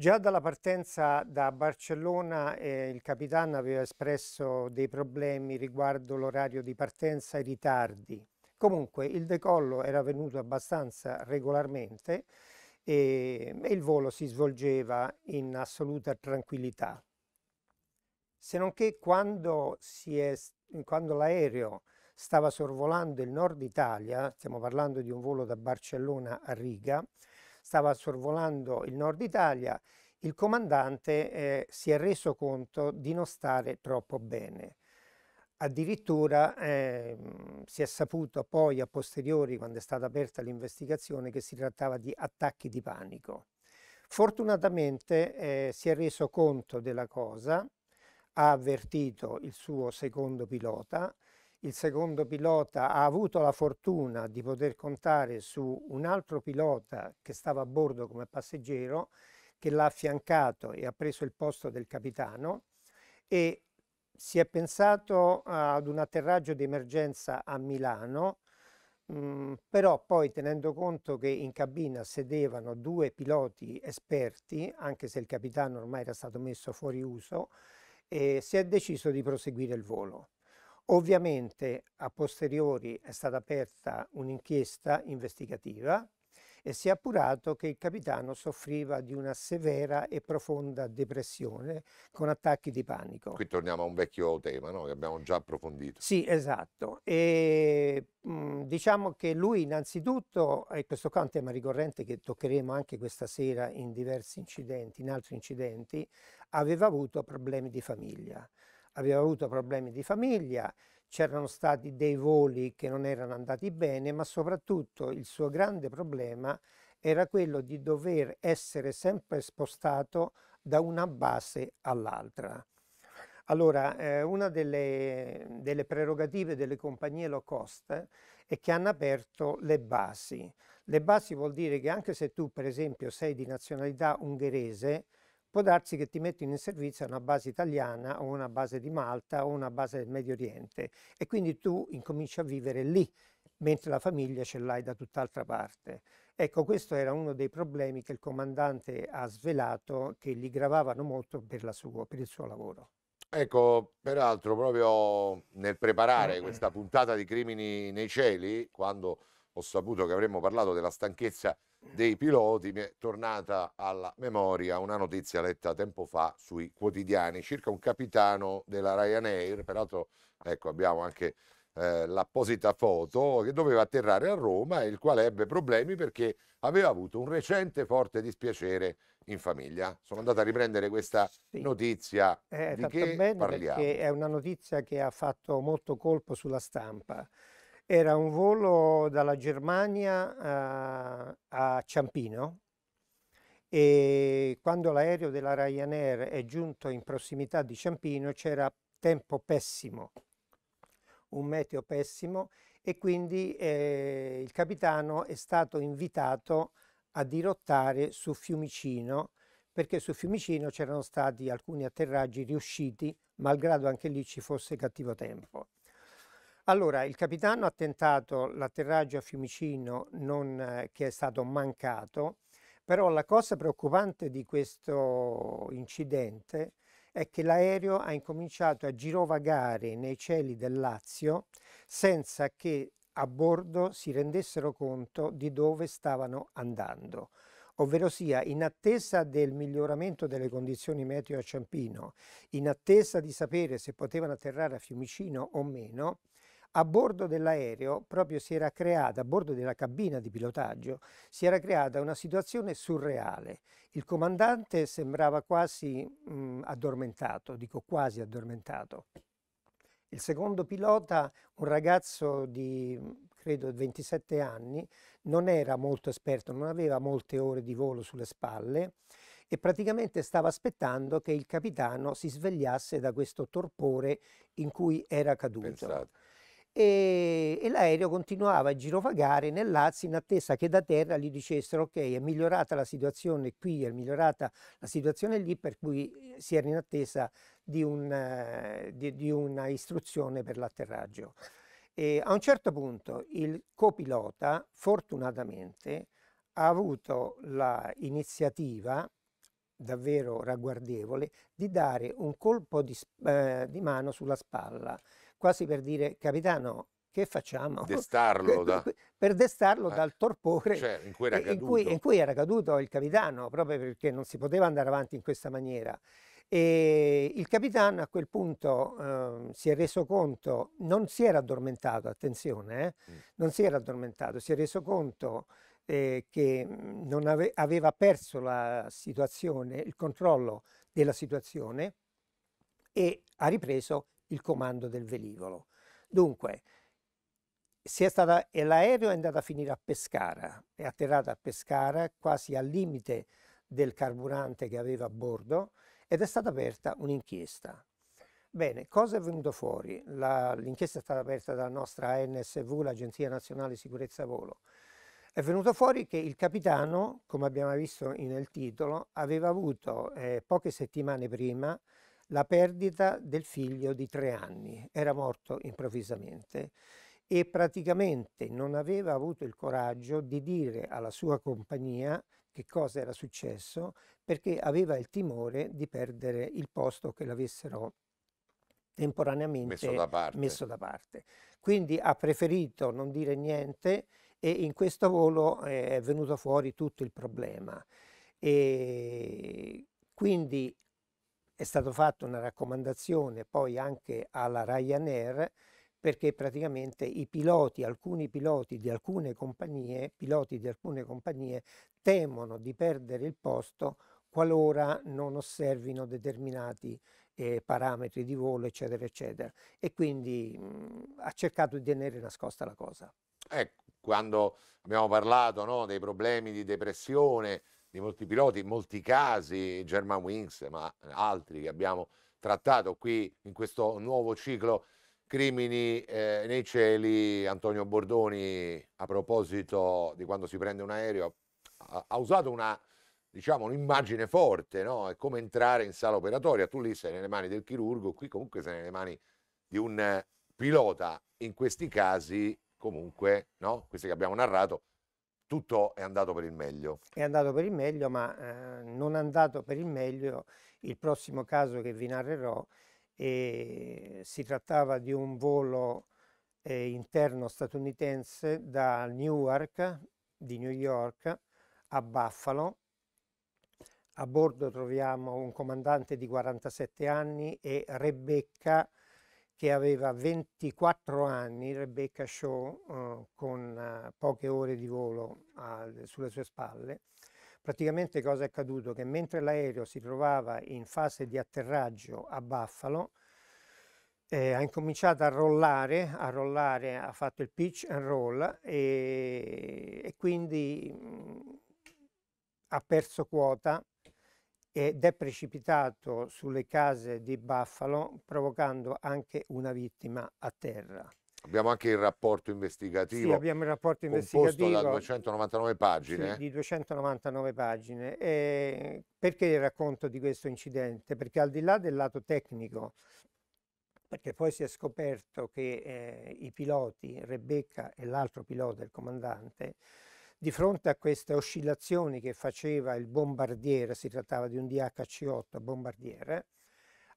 Già dalla partenza da Barcellona eh, il capitano aveva espresso dei problemi riguardo l'orario di partenza e i ritardi. Comunque il decollo era avvenuto abbastanza regolarmente e, ehm, e il volo si svolgeva in assoluta tranquillità. Se non che quando, quando l'aereo stava sorvolando il nord Italia, stiamo parlando di un volo da Barcellona a Riga, stava sorvolando il nord Italia, il comandante eh, si è reso conto di non stare troppo bene. Addirittura eh, si è saputo poi a posteriori, quando è stata aperta l'investigazione, che si trattava di attacchi di panico. Fortunatamente eh, si è reso conto della cosa, ha avvertito il suo secondo pilota, il secondo pilota ha avuto la fortuna di poter contare su un altro pilota che stava a bordo come passeggero, che l'ha affiancato e ha preso il posto del capitano e si è pensato ad un atterraggio di emergenza a Milano, mh, mm, però poi tenendo conto che in cabina sedevano due piloti esperti, anche se il capitano ormai era stato messo fuori uso, eh, si è deciso di proseguire il volo. Ovviamente a posteriori è stata aperta un'inchiesta investigativa e si è appurato che il capitano soffriva di una severa e profonda depressione con attacchi di panico. Qui torniamo a un vecchio tema no? che abbiamo già approfondito. Sì, esatto. E, mh, mhmm, diciamo che lui innanzitutto, e questo qua è un tema ricorrente che toccheremo anche questa sera in diversi incidenti, in altri incidenti, aveva avuto problemi di famiglia aveva avuto problemi di famiglia, c'erano stati dei voli che non erano andati bene, ma soprattutto il suo grande problema era quello di dover essere sempre spostato da una base all'altra. Allora, eh, una delle, delle, prerogative delle compagnie low cost è che hanno aperto le basi. Le basi vuol dire che anche se tu, per esempio, sei di nazionalità ungherese, può darsi che ti mettino in servizio una base italiana o una base di Malta o una base del Medio Oriente e quindi tu incominci a vivere lì mentre la famiglia ce l'hai da tutt'altra parte. Ecco, questo era uno dei problemi che il comandante ha svelato che gli gravavano molto per, suo, per il suo lavoro. Ecco, peraltro proprio nel preparare eh. questa puntata di Crimini nei cieli, quando ho saputo che avremmo parlato della stanchezza dei piloti mi è tornata alla memoria una notizia letta tempo fa sui quotidiani circa un capitano della Ryanair, peraltro ecco, abbiamo anche eh, l'apposita foto, che doveva atterrare a Roma e il quale ebbe problemi perché aveva avuto un recente forte dispiacere in famiglia. Sono andata a riprendere questa sì. notizia eh, di che parliamo. è una notizia che ha fatto molto colpo sulla stampa. Era un volo dalla Germania eh, a Ciampino e quando l'aereo della Ryanair è giunto in prossimità di Ciampino c'era tempo pessimo, un meteo pessimo e quindi eh, il capitano è stato invitato a dirottare su Fiumicino perché su Fiumicino c'erano stati alcuni atterraggi riusciti malgrado anche lì ci fosse cattivo tempo. Allora, il capitano ha tentato l'atterraggio a Fiumicino non, eh, che è stato mancato, però la cosa preoccupante di questo incidente è che l'aereo ha incominciato a girovagare nei cieli del Lazio senza che a bordo si rendessero conto di dove stavano andando ovvero sia in attesa del miglioramento delle condizioni meteo a Ciampino, in attesa di sapere se potevano atterrare a Fiumicino o meno, a bordo dell'aereo proprio si era creata, a bordo della cabina di pilotaggio, si era creata una situazione surreale. Il comandante sembrava quasi mh, mm, addormentato, dico quasi addormentato. Il secondo pilota, un ragazzo di mm, credo 27 anni, non era molto esperto, non aveva molte ore di volo sulle spalle e praticamente stava aspettando che il capitano si svegliasse da questo torpore in cui era caduto. Pensate e, e l'aereo continuava a girovagare nel Lazio in attesa che da terra gli dicessero ok è migliorata la situazione qui, è migliorata la situazione lì, per cui eh, si era in attesa di, un, eh, di, di una istruzione per l'atterraggio. E a un certo punto il copilota, fortunatamente, ha avuto l'iniziativa, davvero ragguardevole, di dare un colpo di, eh, di mano sulla spalla quasi per dire capitano che facciamo? Destarlo [laughs] da... Per destarlo ah, eh. dal torpore cioè, in, cui in, cui, in, cui era caduto il capitano, proprio perché non si poteva andare avanti in questa maniera. E il capitano a quel punto eh, si è reso conto, non si era addormentato, attenzione, eh, mm. non si era addormentato, si è reso conto eh, che mm, non ave aveva perso la situazione, il controllo della situazione e ha ripreso il comando del velivolo. Dunque, stata, l'aereo è andato a finire a Pescara, è atterrato a Pescara quasi al limite del carburante che aveva a bordo ed è stata aperta un'inchiesta. Bene, cosa è venuto fuori? La, l'inchiesta è stata aperta dalla nostra ANSV, l'Agenzia Nazionale di Sicurezza Volo. È venuto fuori che il capitano, come abbiamo visto nel titolo, aveva avuto eh, poche settimane prima la perdita del figlio di tre anni, era morto improvvisamente e praticamente non aveva avuto il coraggio di dire alla sua compagnia che cosa era successo perché aveva il timore di perdere il posto che l'avessero temporaneamente messo da, messo da, parte. Quindi ha preferito non dire niente e in questo volo eh, è venuto fuori tutto il problema. E quindi è stata fatta una raccomandazione poi anche alla Ryanair perché praticamente i piloti, alcuni piloti di alcune compagnie, piloti di alcune compagnie temono di perdere il posto qualora non osservino determinati eh, parametri di volo, eccetera, eccetera. E quindi mh, mm, ha cercato di tenere nascosta la cosa. Ecco, quando abbiamo parlato no, dei problemi di depressione, di molti piloti, in molti casi German Wings, ma altri che abbiamo trattato qui in questo nuovo ciclo Crimini eh, nei cieli, Antonio Bordoni a proposito di quando si prende un aereo ha, ha usato una diciamo un'immagine forte, no? È come entrare in sala operatoria, tu lì sei nelle mani del chirurgo, qui comunque sei nelle mani di un pilota, in questi casi comunque, no? Questi che abbiamo narrato, tutto è andato per il meglio. È andato per il meglio, ma eh, non è andato per il meglio il prossimo caso che vi narrerò. Eh, si trattava di un volo eh, interno statunitense da Newark, di New York, a Buffalo. A bordo troviamo un comandante di 47 anni e Rebecca, che aveva 24 anni, Rebecca Shaw, eh, con eh, poche ore di volo eh, sulle sue spalle. Praticamente cosa è accaduto? Che mentre l'aereo si trovava in fase di atterraggio a Buffalo, eh, ha incominciato a rollare, a rollare, ha fatto il pitch and roll e, e quindi mh, mm, ha perso quota ed è precipitato sulle case di Buffalo provocando anche una vittima a terra. Abbiamo anche il rapporto investigativo. Sì, abbiamo il rapporto investigativo. da 299 pagine. Sì, di 299 pagine. E perché racconto di questo incidente? Perché al di là del lato tecnico, perché poi si è scoperto che eh, i piloti, Rebecca e l'altro pilota, il comandante, di fronte a queste oscillazioni che faceva il bombardiere, si trattava di un DHC-8 bombardiere,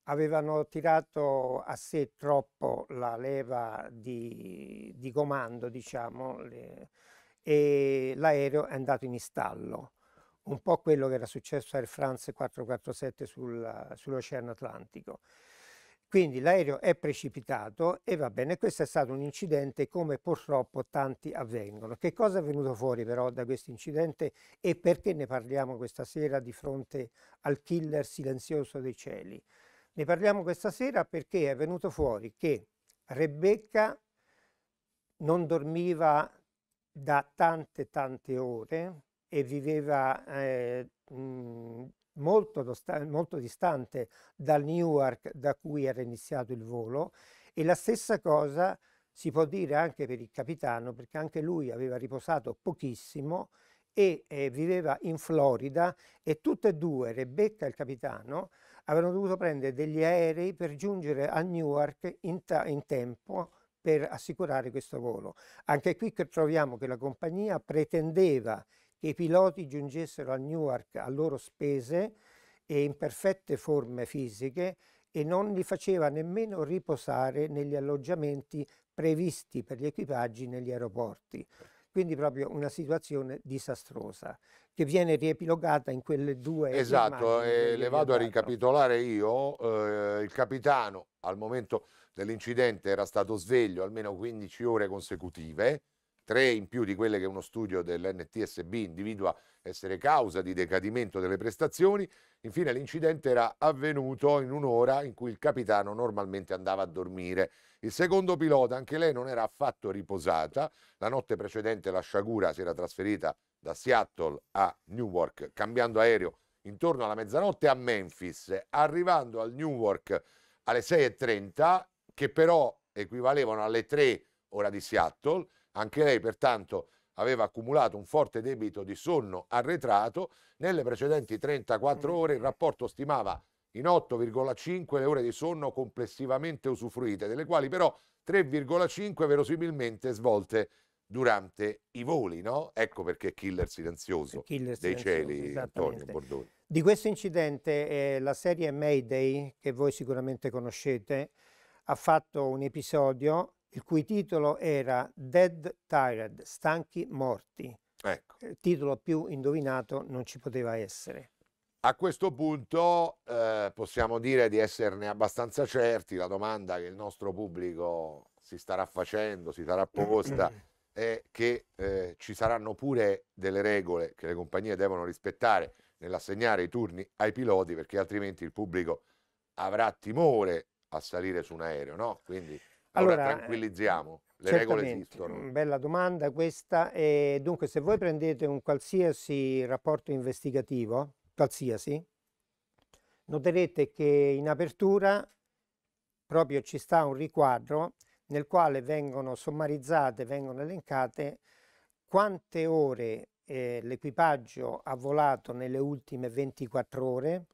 avevano tirato a sé troppo la leva di, di comando, diciamo, le, e l'aereo è andato in stallo. Un po' quello che era successo a Air France 447 sul, sull'Oceano Atlantico. Quindi l'aereo è precipitato e va bene, questo è stato un incidente come purtroppo tanti avvengono. Che cosa è venuto fuori però da questo incidente e perché ne parliamo questa sera di fronte al killer silenzioso dei cieli? Ne parliamo questa sera perché è venuto fuori che Rebecca non dormiva da tante tante ore e viveva eh, mh, molto, molto distante dal Newark da cui era iniziato il volo e la stessa cosa si può dire anche per il capitano perché anche lui aveva riposato pochissimo e eh, viveva in Florida e tutte e due, Rebecca e il capitano, avevano dovuto prendere degli aerei per giungere a Newark in, in tempo per assicurare questo volo. Anche qui troviamo che la compagnia pretendeva che i piloti giungessero a Newark a loro spese e in perfette forme fisiche e non li faceva nemmeno riposare negli alloggiamenti previsti per gli equipaggi negli aeroporti. Quindi proprio una situazione disastrosa che viene riepilogata in quelle due Esatto, e eh, le vado a ricapitolare io. Eh, il capitano al momento dell'incidente era stato sveglio almeno 15 ore consecutive, tre in più di quelle che uno studio dell'NTSB individua essere causa di decadimento delle prestazioni. Infine l'incidente era avvenuto in un'ora in cui il capitano normalmente andava a dormire. Il secondo pilota, anche lei non era affatto riposata, la notte precedente la sciagura si era trasferita da Seattle a Newark cambiando aereo intorno alla mezzanotte a Memphis, arrivando al Newark alle 6.30 che però equivalevano alle 3 ora di Seattle anche lei pertanto aveva accumulato un forte debito di sonno arretrato, nelle precedenti 34 mm. ore il rapporto stimava in 8,5 le ore di sonno complessivamente usufruite, delle quali però 3,5 verosimilmente svolte durante i voli, no? Ecco perché Killer Silenzioso, Killer silenzioso dei Cieli, Antonio Bordoni. Di questo incidente eh, la serie Mayday, che voi sicuramente conoscete, ha fatto un episodio il cui titolo era Dead Tired, Stanchi Morti. Ecco. Il eh, titolo più indovinato non ci poteva essere. A questo punto eh, possiamo dire di esserne abbastanza certi, la domanda che il nostro pubblico si starà facendo, si sarà posta, [clears throat] è che eh, ci saranno pure delle regole che le compagnie devono rispettare nell'assegnare i turni ai piloti perché altrimenti il pubblico avrà timore a salire su un aereo, no? Quindi allora, allora tranquillizziamo. Le regole esistono. Mm, bella domanda questa. E dunque, se voi prendete un qualsiasi rapporto investigativo, qualsiasi, noterete che in apertura proprio ci sta un riquadro nel quale vengono sommarizzate, vengono elencate quante ore eh, l'equipaggio ha volato nelle ultime 24 ore,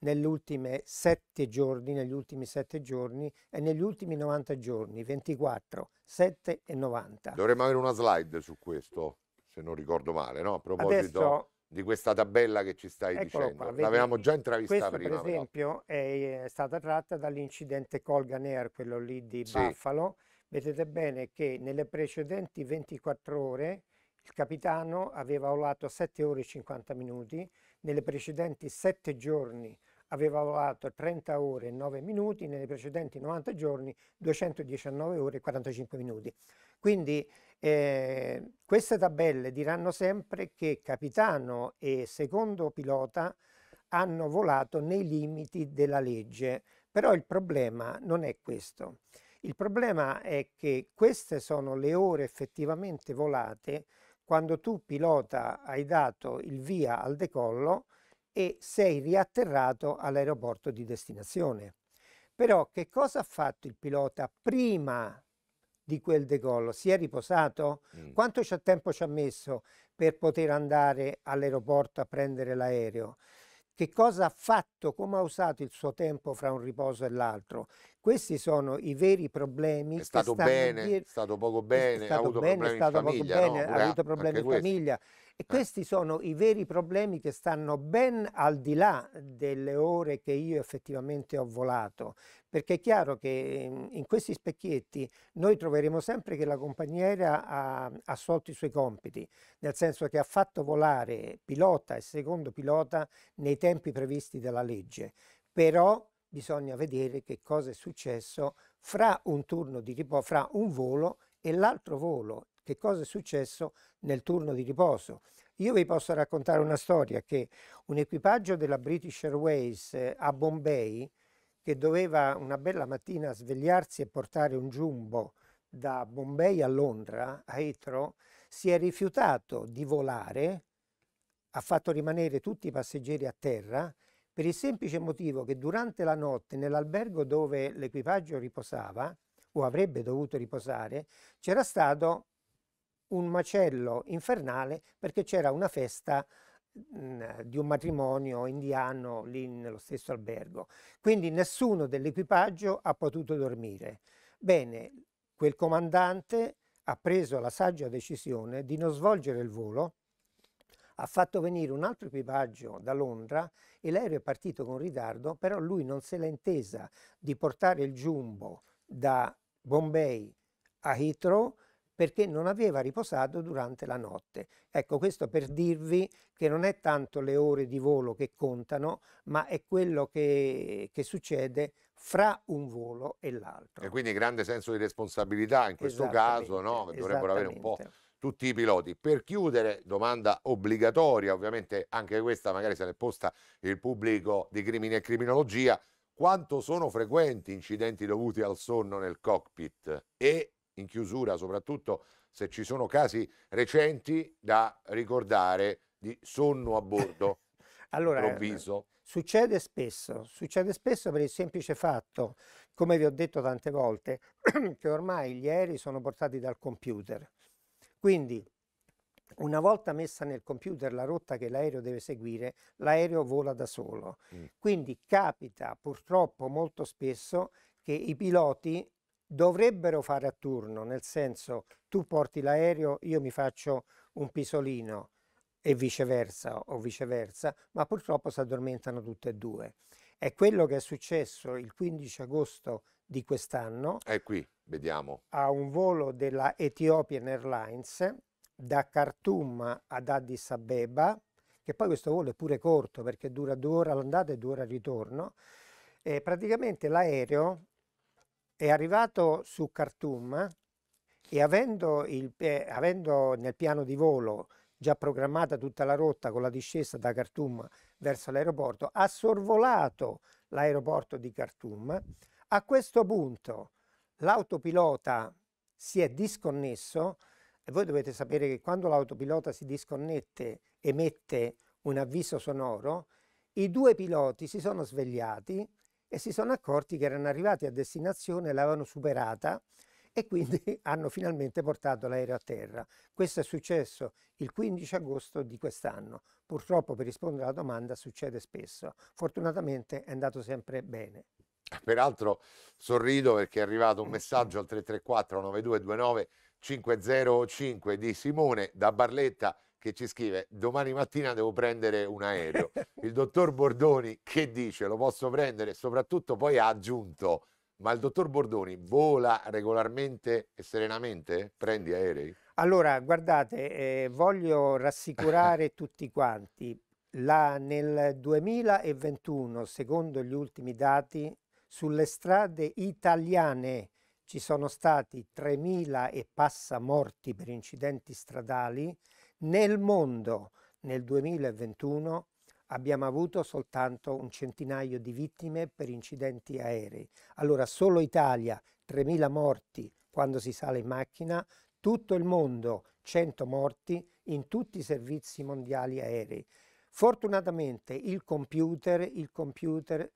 negli ultimi sette giorni, negli ultimi sette giorni e negli ultimi 90 giorni, 24, 7 e 90. Dovremmo avere una slide su questo, se non ricordo male, no? A proposito Adesso, di questa tabella che ci stai dicendo. Qua, L'avevamo già intravistata prima. per esempio però. è stata tratta dall'incidente Colgan Air, quello lì di sì. Buffalo. Vedete bene che nelle precedenti 24 ore il capitano aveva volato 7 ore e 50 minuti, nelle precedenti 7 giorni aveva volato 30 ore e 9 minuti, nei precedenti 90 giorni 219 ore e 45 minuti. Quindi eh, queste tabelle diranno sempre che capitano e secondo pilota hanno volato nei limiti della legge, però il problema non è questo. Il problema è che queste sono le ore effettivamente volate quando tu pilota hai dato il via al decollo e sei riatterrato all'aeroporto di destinazione. Però che cosa ha fatto il pilota prima di quel decollo? Si è riposato? Mm. Quanto tempo ci ha messo per poter andare all'aeroporto a prendere l'aereo? Che cosa ha fatto? Come ha usato il suo tempo fra un riposo e l'altro? Questi sono i veri problemi. È stato bene, è stato poco bene, ha avuto bene, problemi in famiglia. Bene, no? ha avuto problemi in questo. famiglia, e eh. questi sono i veri problemi che stanno ben al di là delle ore che io effettivamente ho volato, perché è chiaro che mm, in questi specchietti noi troveremo sempre che la compagnia aerea ha assolto i suoi compiti, nel senso che ha fatto volare pilota e secondo pilota nei tempi previsti dalla legge, però bisogna vedere che cosa è successo fra un turno di riposo, fra un volo e l'altro volo che cosa è successo nel turno di riposo. Io vi posso raccontare una storia che un equipaggio della British Airways eh, a Bombay, che doveva una bella mattina svegliarsi e portare un jumbo da Bombay a Londra, a Heathrow, si è rifiutato di volare, ha fatto rimanere tutti i passeggeri a terra per il semplice motivo che durante la notte nell'albergo dove l'equipaggio riposava o avrebbe dovuto riposare c'era stato un macello infernale perché c'era una festa mm, di un matrimonio indiano lì nello stesso albergo. Quindi nessuno dell'equipaggio ha potuto dormire. Bene, quel comandante ha preso la saggia decisione di non svolgere il volo, ha fatto venire un altro equipaggio da Londra e l'aereo è partito con ritardo, però lui non se l'è intesa di portare il giumbo da Bombay a Heathrow perché non aveva riposato durante la notte. Ecco, questo per dirvi che non è tanto le ore di volo che contano, ma è quello che, che succede fra un volo e l'altro. E quindi grande senso di responsabilità in questo caso, no? che dovrebbero avere un po' tutti i piloti. Per chiudere, domanda obbligatoria, ovviamente anche questa magari se l'è posta il pubblico di crimine e criminologia, quanto sono frequenti incidenti dovuti al sonno nel cockpit e in chiusura, soprattutto se ci sono casi recenti da ricordare di sonno a bordo [laughs] allora, improvviso. Succede spesso, succede spesso per il semplice fatto, come vi ho detto tante volte, [clears throat] che ormai gli aerei sono portati dal computer. Quindi una volta messa nel computer la rotta che l'aereo deve seguire, l'aereo vola da solo. Mm. Quindi capita purtroppo molto spesso che i piloti dovrebbero fare a turno, nel senso tu porti l'aereo, io mi faccio un pisolino e viceversa o viceversa, ma purtroppo si addormentano tutte e due. È quello che è successo il 15 agosto di quest'anno. È qui, vediamo. A un volo della Ethiopian Airlines da Khartoum ad Addis Abeba, che poi questo volo è pure corto perché dura due ore all'andata e due ore al ritorno. E praticamente l'aereo è arrivato su Khartoum e avendo, il, eh, avendo nel piano di volo già programmata tutta la rotta con la discesa da Khartoum verso l'aeroporto, ha sorvolato l'aeroporto di Khartoum. A questo punto l'autopilota si è disconnesso e voi dovete sapere che quando l'autopilota si disconnette emette un avviso sonoro, i due piloti si sono svegliati e si sono accorti che erano arrivati a destinazione, l'avevano superata e quindi [laughs] hanno finalmente portato l'aereo a terra. Questo è successo il 15 agosto di quest'anno. Purtroppo per rispondere alla domanda succede spesso. Fortunatamente è andato sempre bene. Peraltro sorrido perché è arrivato un eh messaggio al 334 9229 505 di Simone da Barletta che ci scrive domani mattina devo prendere un aereo. [laughs] Il dottor Bordoni che dice lo posso prendere, soprattutto poi ha aggiunto ma il dottor Bordoni vola regolarmente e serenamente? Prendi aerei? Allora, guardate, eh, voglio rassicurare [laughs] tutti quanti. La, nel 2021, secondo gli ultimi dati, sulle strade italiane ci sono stati 3.000 e passa morti per incidenti stradali, nel mondo nel 2021 abbiamo avuto soltanto un centinaio di vittime per incidenti aerei. Allora solo Italia 3.000 morti quando si sale in macchina, tutto il mondo 100 morti in tutti i servizi mondiali aerei. Fortunatamente il computer, il computer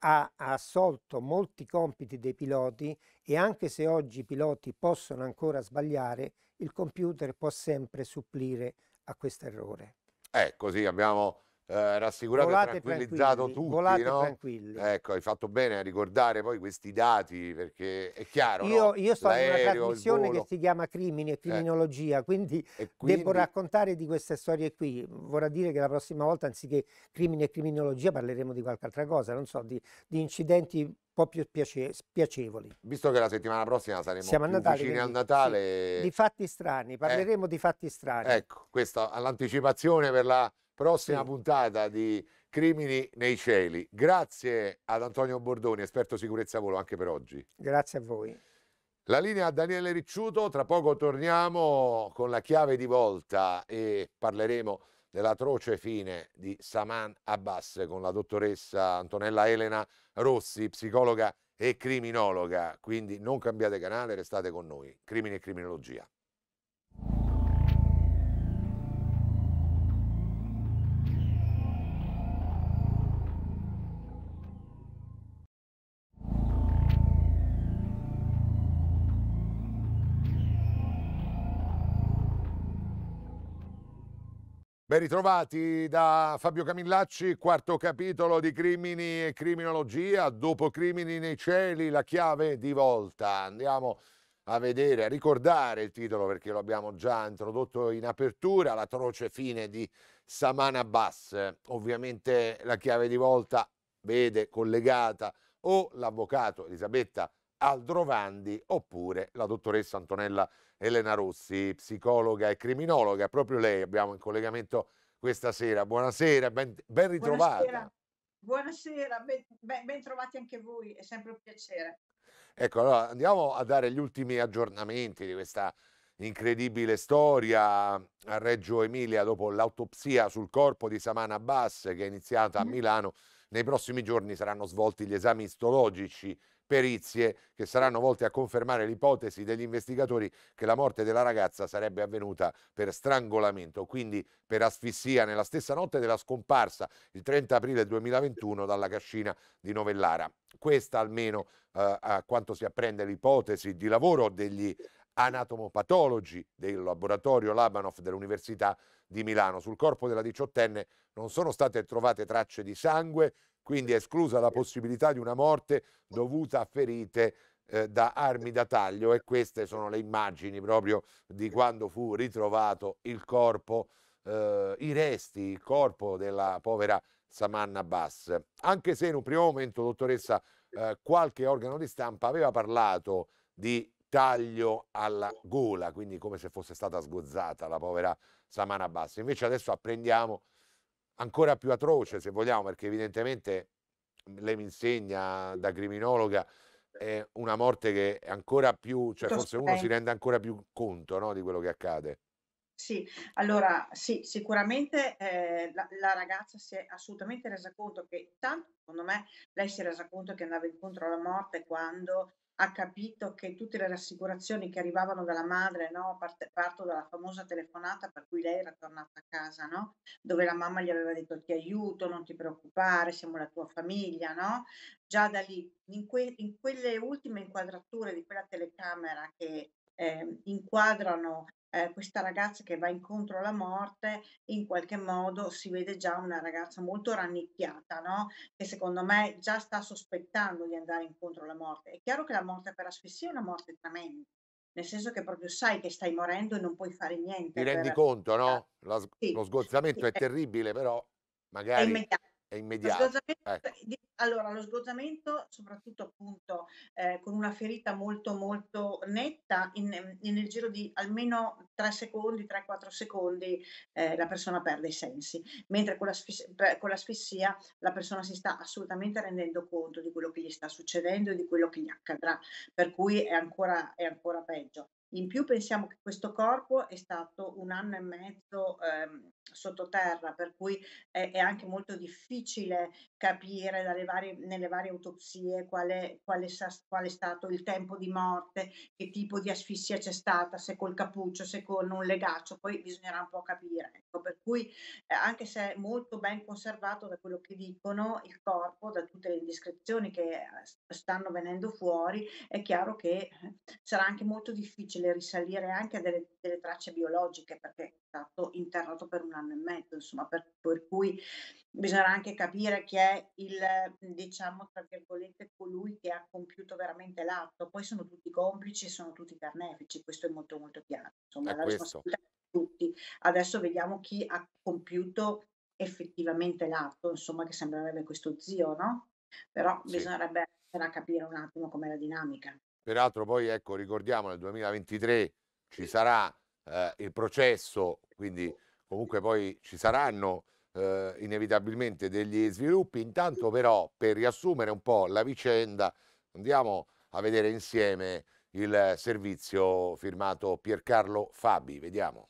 ha assolto molti compiti dei piloti e anche se oggi i piloti possono ancora sbagliare, il computer può sempre supplire a questo errore. Eh, così abbiamo eh, rassicurato volate e tranquillizzato tutti. Volate no? tranquilli. Ecco, hai fatto bene a ricordare poi questi dati perché è chiaro. Io, no? io sto in una trasmissione che si chiama Crimini e eh. Criminologia, eh. quindi, e quindi, devo raccontare di queste storie qui. Vorrà dire che la prossima volta anziché Crimini e Criminologia parleremo di qualche altra cosa, non so, di, di incidenti po' più piace- piacevoli. Visto che la settimana prossima saremo Siamo più Natale, vicini al Natale. Sì, di fatti strani, eh. parleremo eh, di fatti strani. Ecco, questa è l'anticipazione per la prossima sì. puntata di Crimini nei cieli. Grazie ad Antonio Bordoni, esperto sicurezza volo, anche per oggi. Grazie a voi. La linea a Daniele Ricciuto, tra poco torniamo con la chiave di volta e parleremo dell'atroce fine di Saman Abbas con la dottoressa Antonella Elena Rossi, psicologa e criminologa. Quindi non cambiate canale, restate con noi. Crimine e criminologia. Ben ritrovati da Fabio Camillacci, quarto capitolo di Crimini e Criminologia, dopo Crimini nei cieli, la chiave di volta. Andiamo a vedere, a ricordare il titolo perché lo abbiamo già introdotto in apertura, l'atroce fine di Samana Bass. Ovviamente la chiave di volta vede collegata o l'avvocato Elisabetta Aldrovandi oppure la dottoressa Antonella Bass. Elena Rossi, psicologa e criminologa. Proprio lei abbiamo in collegamento questa sera. Buonasera, ben, ben ritrovata. Buonasera, Buonasera. Ben, ben, ben trovati anche voi, è sempre un piacere. Ecco, allora andiamo a dare gli ultimi aggiornamenti di questa incredibile storia a Reggio Emilia dopo l'autopsia sul corpo di Samana Bass che è iniziata a mm-hmm. Milano. Nei prossimi giorni saranno svolti gli esami istologici perizie che saranno volte a confermare l'ipotesi degli investigatori che la morte della ragazza sarebbe avvenuta per strangolamento, quindi per asfissia nella stessa notte della scomparsa il 30 aprile 2021 dalla cascina di Novellara. Questa almeno eh, a quanto si apprende l'ipotesi di lavoro degli anatomopatologi del laboratorio Labanov dell'Università di Milano. Sul corpo della diciottenne non sono state trovate tracce di sangue, quindi è esclusa la possibilità di una morte dovuta a ferite eh, da armi da taglio e queste sono le immagini proprio di quando fu ritrovato il corpo, eh, i resti, il corpo della povera Samanna Bass. Anche se in un primo momento, dottoressa, eh, qualche organo di stampa aveva parlato di taglio alla gola, quindi come se fosse stata sgozzata la povera Samanna Bass. Invece adesso apprendiamo ancora più atroce, se vogliamo, perché evidentemente mhmm, lei mi insegna da criminologa è una morte che è ancora più, cioè forse uno si rende ancora più conto no, di quello che accade. Sì, allora sì, sicuramente eh, la, la, ragazza si è assolutamente resa conto che, tanto secondo me, lei si è resa conto che andava incontro alla morte quando ha capito che tutte le rassicurazioni che arrivavano dalla madre, no? Parte, parto dalla famosa telefonata per cui lei era tornata a casa, no? dove la mamma gli aveva detto ti aiuto, non ti preoccupare, siamo la tua famiglia, no? già da lì, in, que- in quelle ultime inquadrature di quella telecamera che eh, inquadrano eh, questa ragazza che va incontro alla morte, in qualche modo si vede già una ragazza molto rannicchiata, no? che secondo me già sta sospettando di andare incontro alla morte. È chiaro che la morte per asfissia è una morte tremenda, nel senso che proprio sai che stai morendo e non puoi fare niente. Ti rendi conto, no? La, sì, lo sgozzamento sì, è terribile, però magari... È immediato è immediato. Lo ecco. Allora, lo sgozzamento, soprattutto appunto eh, con una ferita molto molto netta, in, in, nel giro di almeno 3 secondi, 3-4 secondi, eh, la persona perde i sensi, mentre con, l'asfis- con l'asfissia la persona si sta assolutamente rendendo conto di quello che gli sta succedendo e di quello che gli accadrà, per cui è ancora, è ancora peggio. In più pensiamo che questo corpo è stato un anno e mezzo ehm, sottoterra, per cui è, è, anche molto difficile capire varie, nelle varie autopsie quale, quale, sa, quale, è stato il tempo di morte, che tipo di asfissia c'è stata, se col cappuccio, se con un legaccio, poi bisognerà un po' capire. Ecco, per cui eh, anche se è molto ben conservato da quello che dicono il corpo, da tutte le indiscrezioni che eh, stanno venendo fuori, è chiaro che eh, sarà anche molto difficile risalire anche a delle, delle tracce biologiche, perché stato internato per un anno e mezzo, insomma, per, per cui bisognerà anche capire chi è il, diciamo, tra virgolette, colui che ha compiuto veramente l'atto. Poi sono tutti complici, sono tutti carnefici, questo è molto molto chiaro. Insomma, è la questo. di tutti. Adesso vediamo chi ha compiuto effettivamente l'atto, insomma, che sembrerebbe questo zio, no? Però sì. bisognerebbe capire un attimo com'è la dinamica. Peraltro poi, ecco, ricordiamo, nel 2023 ci sarà eh, il processo, quindi comunque poi ci saranno eh, inevitabilmente degli sviluppi. Intanto però per riassumere un po' la vicenda andiamo a vedere insieme il servizio firmato Piercarlo Fabi, vediamo.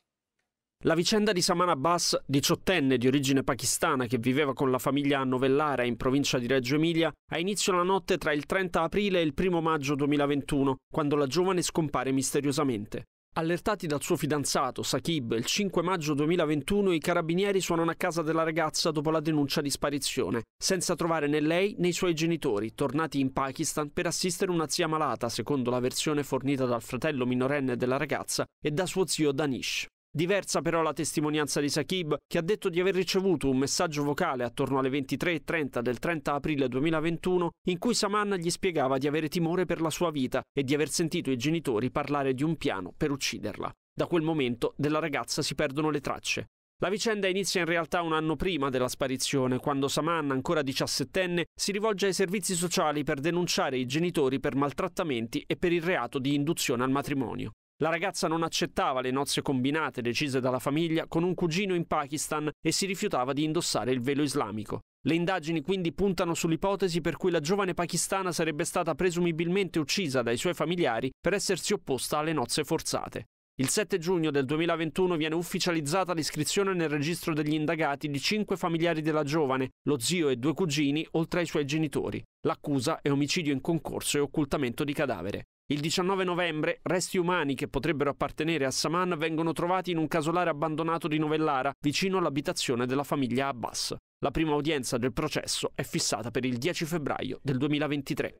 La vicenda di Saman Abbas, diciottenne di origine pakistana che viveva con la famiglia a Novellara in provincia di Reggio Emilia, ha inizio la notte tra il 30 aprile e il 1 maggio 2021, quando la giovane scompare misteriosamente. Allertati dal suo fidanzato, Sakib, il 5 maggio 2021 i carabinieri suonano a casa della ragazza dopo la denuncia di sparizione, senza trovare né lei né i suoi genitori, tornati in Pakistan per assistere una zia malata, secondo la versione fornita dal fratello minorenne della ragazza e da suo zio Danish. Diversa però la testimonianza di Sakib, che ha detto di aver ricevuto un messaggio vocale attorno alle 23.30 del 30 aprile 2021 in cui Saman gli spiegava di avere timore per la sua vita e di aver sentito i genitori parlare di un piano per ucciderla. Da quel momento della ragazza si perdono le tracce. La vicenda inizia in realtà un anno prima della sparizione, quando Saman, ancora diciassettenne, si rivolge ai servizi sociali per denunciare i genitori per maltrattamenti e per il reato di induzione al matrimonio. La ragazza non accettava le nozze combinate decise dalla famiglia con un cugino in Pakistan e si rifiutava di indossare il velo islamico. Le indagini quindi puntano sull'ipotesi per cui la giovane pakistana sarebbe stata presumibilmente uccisa dai suoi familiari per essersi opposta alle nozze forzate. Il 7 giugno del 2021 viene ufficializzata l'iscrizione nel registro degli indagati di cinque familiari della giovane, lo zio e due cugini, oltre ai suoi genitori. L'accusa è omicidio in concorso e occultamento di cadavere. Il 19 novembre resti umani che potrebbero appartenere a Saman vengono trovati in un casolare abbandonato di Novellara, vicino all'abitazione della famiglia Abbas. La prima udienza del processo è fissata per il 10 febbraio del 2023.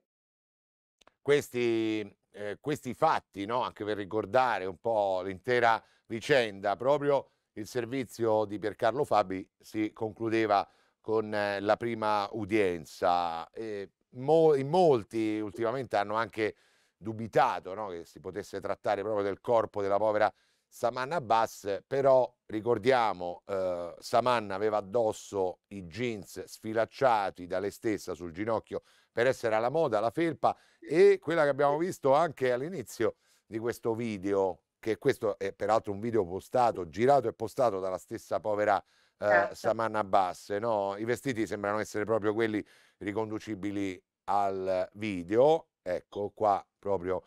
Questi eh, questi fatti, no? anche per ricordare un po' l'intera vicenda, proprio il servizio di Piercarlo Fabi si concludeva con eh, la prima udienza. Eh, mo in molti ultimamente hanno anche dubitato no? che si potesse trattare proprio del corpo della povera Saman Abbas, però ricordiamo eh, Saman aveva addosso i jeans sfilacciati da lei stessa sul ginocchio per essere alla moda, la felpa e quella che abbiamo visto anche all'inizio di questo video, che questo è peraltro un video postato, girato e postato dalla stessa povera eh, certo. Samanna Bass, no? i vestiti sembrano essere proprio quelli riconducibili al video, ecco qua proprio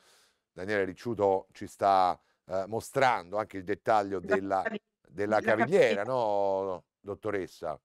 Daniele Ricciuto ci sta eh, mostrando anche il dettaglio della, della cavigliera, no, dottoressa?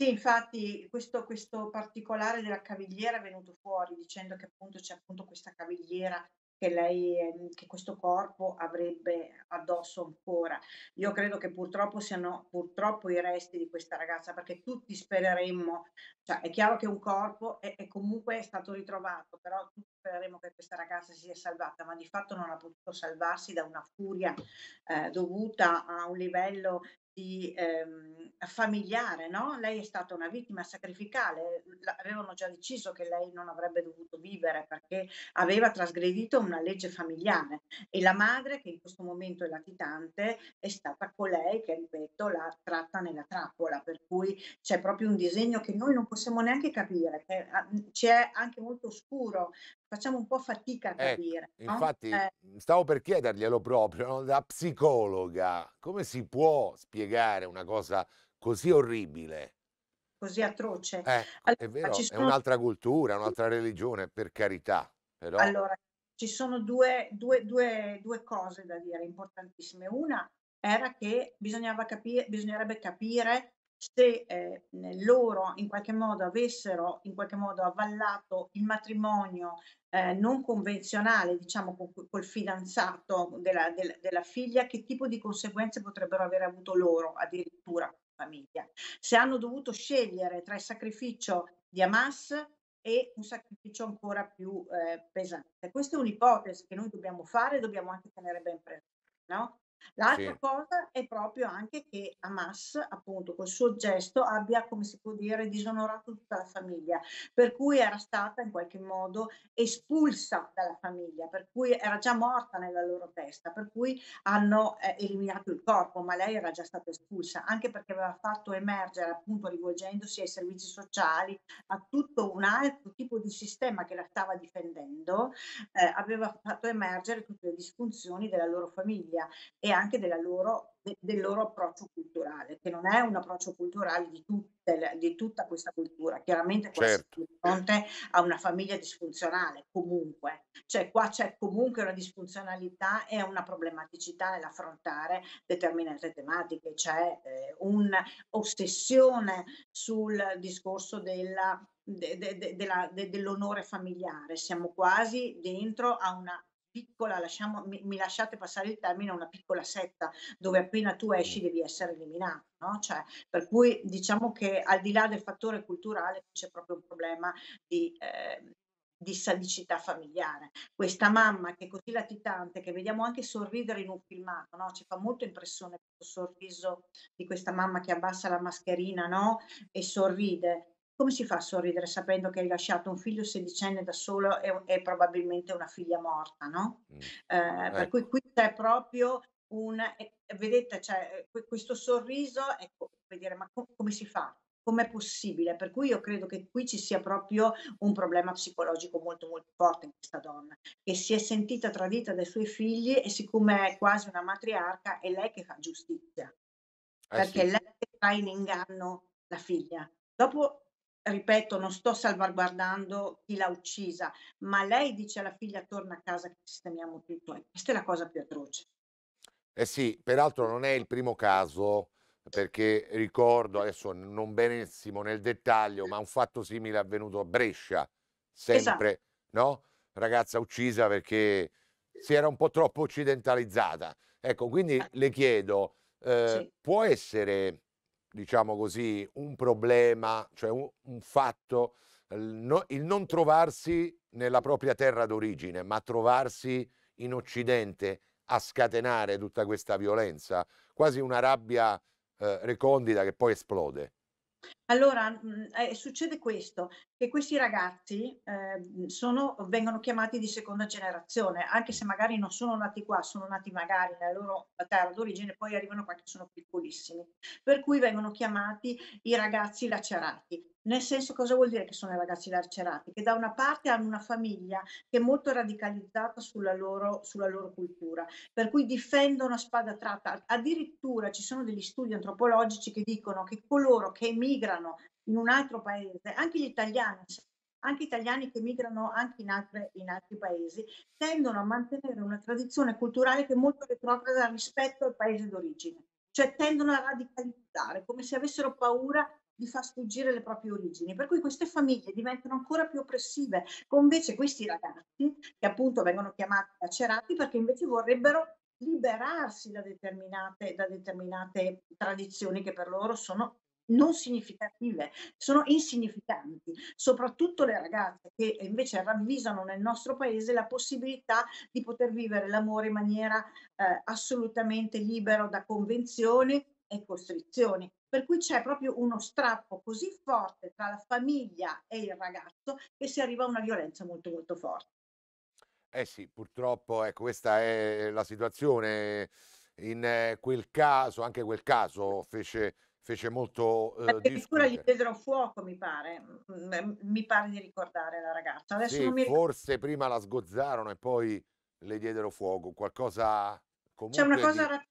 Sì, infatti questo questo particolare della cavigliera è venuto fuori dicendo che appunto c'è appunto questa cavigliera che lei ehm, che questo corpo avrebbe addosso ancora. Io credo che purtroppo siano purtroppo i resti di questa ragazza, perché tutti spereremmo, cioè è chiaro che un corpo è, è comunque stato ritrovato, però tutti spereremo che questa ragazza si sia salvata, ma di fatto non ha potuto salvarsi da una furia eh, dovuta a un livello di ehm, familiare, no? Lei è stata una vittima sacrificale, avevano già deciso che lei non avrebbe dovuto vivere perché aveva trasgredito una legge familiare e la madre, che in questo momento è latitante, è stata colei che, ripeto, l'ha tratta nella trappola, per cui c'è proprio un disegno che noi non possiamo neanche capire, che ah, ci è anche molto oscuro facciamo un po' fatica a eh, capire. Ecco, Infatti, eh. Mhmm, stavo per chiederglielo proprio, no? da psicologa, come si può spiegare una cosa così orribile? Così atroce. Eh, allora, è vero, sono... è un'altra cultura, un'altra religione, per carità. Però... Allora, ci sono due, due, due, due cose da dire importantissime. Una era che bisognava capire, bisognerebbe capire se eh, loro in qualche modo avessero in qualche modo avvallato il matrimonio eh, non convenzionale, diciamo col, col fidanzato della, della, della figlia, che tipo di conseguenze potrebbero aver avuto loro addirittura famiglia? Se hanno dovuto scegliere tra il sacrificio di Hamas e un sacrificio ancora più eh, pesante. Questa è un'ipotesi che noi dobbiamo fare e dobbiamo anche tenere ben presente. No? L'altra Sì. cosa è proprio anche che Hamas, appunto, col suo gesto abbia, come si può dire, disonorato tutta la famiglia, per cui era stata in qualche modo espulsa dalla famiglia, per cui era già morta nella loro testa, per cui hanno eh, eliminato il corpo, ma lei era già stata espulsa, anche perché aveva fatto emergere, appunto, rivolgendosi ai servizi sociali, a tutto un altro tipo di sistema che la stava difendendo, eh, aveva fatto emergere tutte le disfunzioni della loro famiglia e anche loro, del loro approccio culturale, che non è un approccio culturale di, tutte, di tutta questa cultura. Chiaramente qua certo. di fronte a una famiglia disfunzionale, comunque. Cioè qua c'è comunque una disfunzionalità e una problematicità nell'affrontare determinate tematiche. C'è eh, un'ossessione sul discorso della De, de, de, la, dell'onore familiare, siamo quasi dentro a una piccola, lasciamo, mi, mi, lasciate passare il termine, una piccola setta dove appena tu esci mm. devi essere eliminato. No? Cioè, per cui diciamo che al di là del fattore culturale c'è proprio un problema di, eh, di salicità familiare. Questa mamma che è così latitante, che vediamo anche sorridere in un filmato, no? ci fa molto impressione questo sorriso di questa mamma che abbassa la mascherina no? e sorride come si fa a sorridere sapendo che hai lasciato un figlio sedicenne da solo e, e probabilmente una figlia morta, no? Mm. Eh, ecco. Per cui ecco. qui c'è proprio un... Vedete, cioè, eh, questo sorriso, ecco, per dire, ma com- come si fa? com'è possibile. Per cui io credo che qui ci sia proprio un problema psicologico molto molto forte in questa donna, che si è sentita tradita dai suoi figli e siccome è quasi una matriarca è lei che fa giustizia, eh perché sì. lei fa in inganno la figlia. Dopo ripeto, non sto salvaguardando chi l'ha uccisa, ma lei dice alla figlia torna a casa che sistemiamo tutto. E questa è la cosa più atroce. Eh sì, peraltro non è il primo caso, perché ricordo adesso non benissimo nel dettaglio, ma un fatto simile è avvenuto a Brescia, sempre, esatto. no? Ragazza uccisa perché si era un po' troppo occidentalizzata. Ecco, quindi eh. le chiedo, eh, sì. può essere diciamo così, un problema, cioè un, un fatto, il, no, il non trovarsi nella propria terra d'origine, ma trovarsi in Occidente a scatenare tutta questa violenza, quasi una rabbia eh, recondita che poi esplode. Allora, mhmm, eh, succede questo, che questi ragazzi eh, sono, vengono chiamati di seconda generazione, anche se magari non sono nati qua, sono nati magari nella loro terra d'origine, poi arrivano qua che sono piccolissimi, per cui vengono chiamati i ragazzi lacerati. Nel senso cosa vuol dire che sono i ragazzi larcerati? Che da una parte hanno una famiglia che è molto radicalizzata sulla loro, sulla loro cultura, per cui difendono a spada tratta. Addirittura ci sono degli studi antropologici che dicono che coloro che emigrano in un altro paese, anche gli italiani, anche italiani che migrano anche in, altre, in, altri paesi, tendono a mantenere una tradizione culturale che è molto retrograda rispetto al paese d'origine, cioè tendono a radicalizzare, come se avessero paura gli fa sfuggire le proprie origini, per cui queste famiglie diventano ancora più oppressive, con invece questi ragazzi che appunto vengono chiamati lacerati perché invece vorrebbero liberarsi da determinate, da determinate tradizioni che per loro sono non significative, sono insignificanti, soprattutto le ragazze che invece ravvisano nel nostro paese la possibilità di poter vivere l'amore in maniera eh, assolutamente libera da convenzioni e costrizioni per cui c'è proprio uno strappo così forte tra la famiglia e il ragazzo che si arriva a una violenza molto molto forte. Eh sì, purtroppo ecco, questa è la situazione. In eh, quel caso, anche quel caso fece, fece molto... Eh, Addirittura gli presero fuoco, mi pare. Mm, mm, mm, mi pare di ricordare la ragazza. Adesso sì, mi... Forse prima la sgozzarono e poi le diedero fuoco. Qualcosa comunque C'è una cosa di,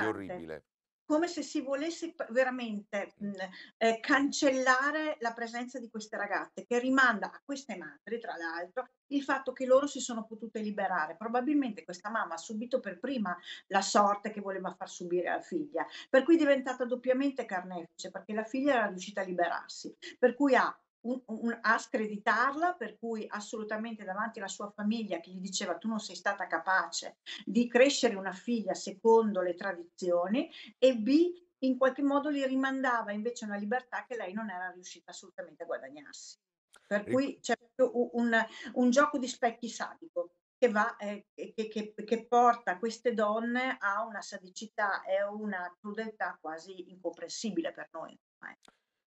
di orribile come se si volesse veramente mh, eh, cancellare la presenza di queste ragazze, che rimanda a queste madri, tra l'altro, il fatto che loro si sono potute liberare. Probabilmente questa mamma ha subito per prima la sorte che voleva far subire alla figlia, per cui è diventata doppiamente carnefice, perché la figlia era riuscita a liberarsi, per cui ha un, un, a screditarla, per cui assolutamente davanti alla sua famiglia che gli diceva tu non sei stata capace di crescere una figlia secondo le tradizioni e B in qualche modo gli rimandava invece una libertà che lei non era riuscita assolutamente a guadagnarsi. Per e... cui c'è un, un, gioco di specchi sadico che, va, eh, che, che, che, porta queste donne a una sadicità e una crudeltà quasi incomprensibile per noi. Eh.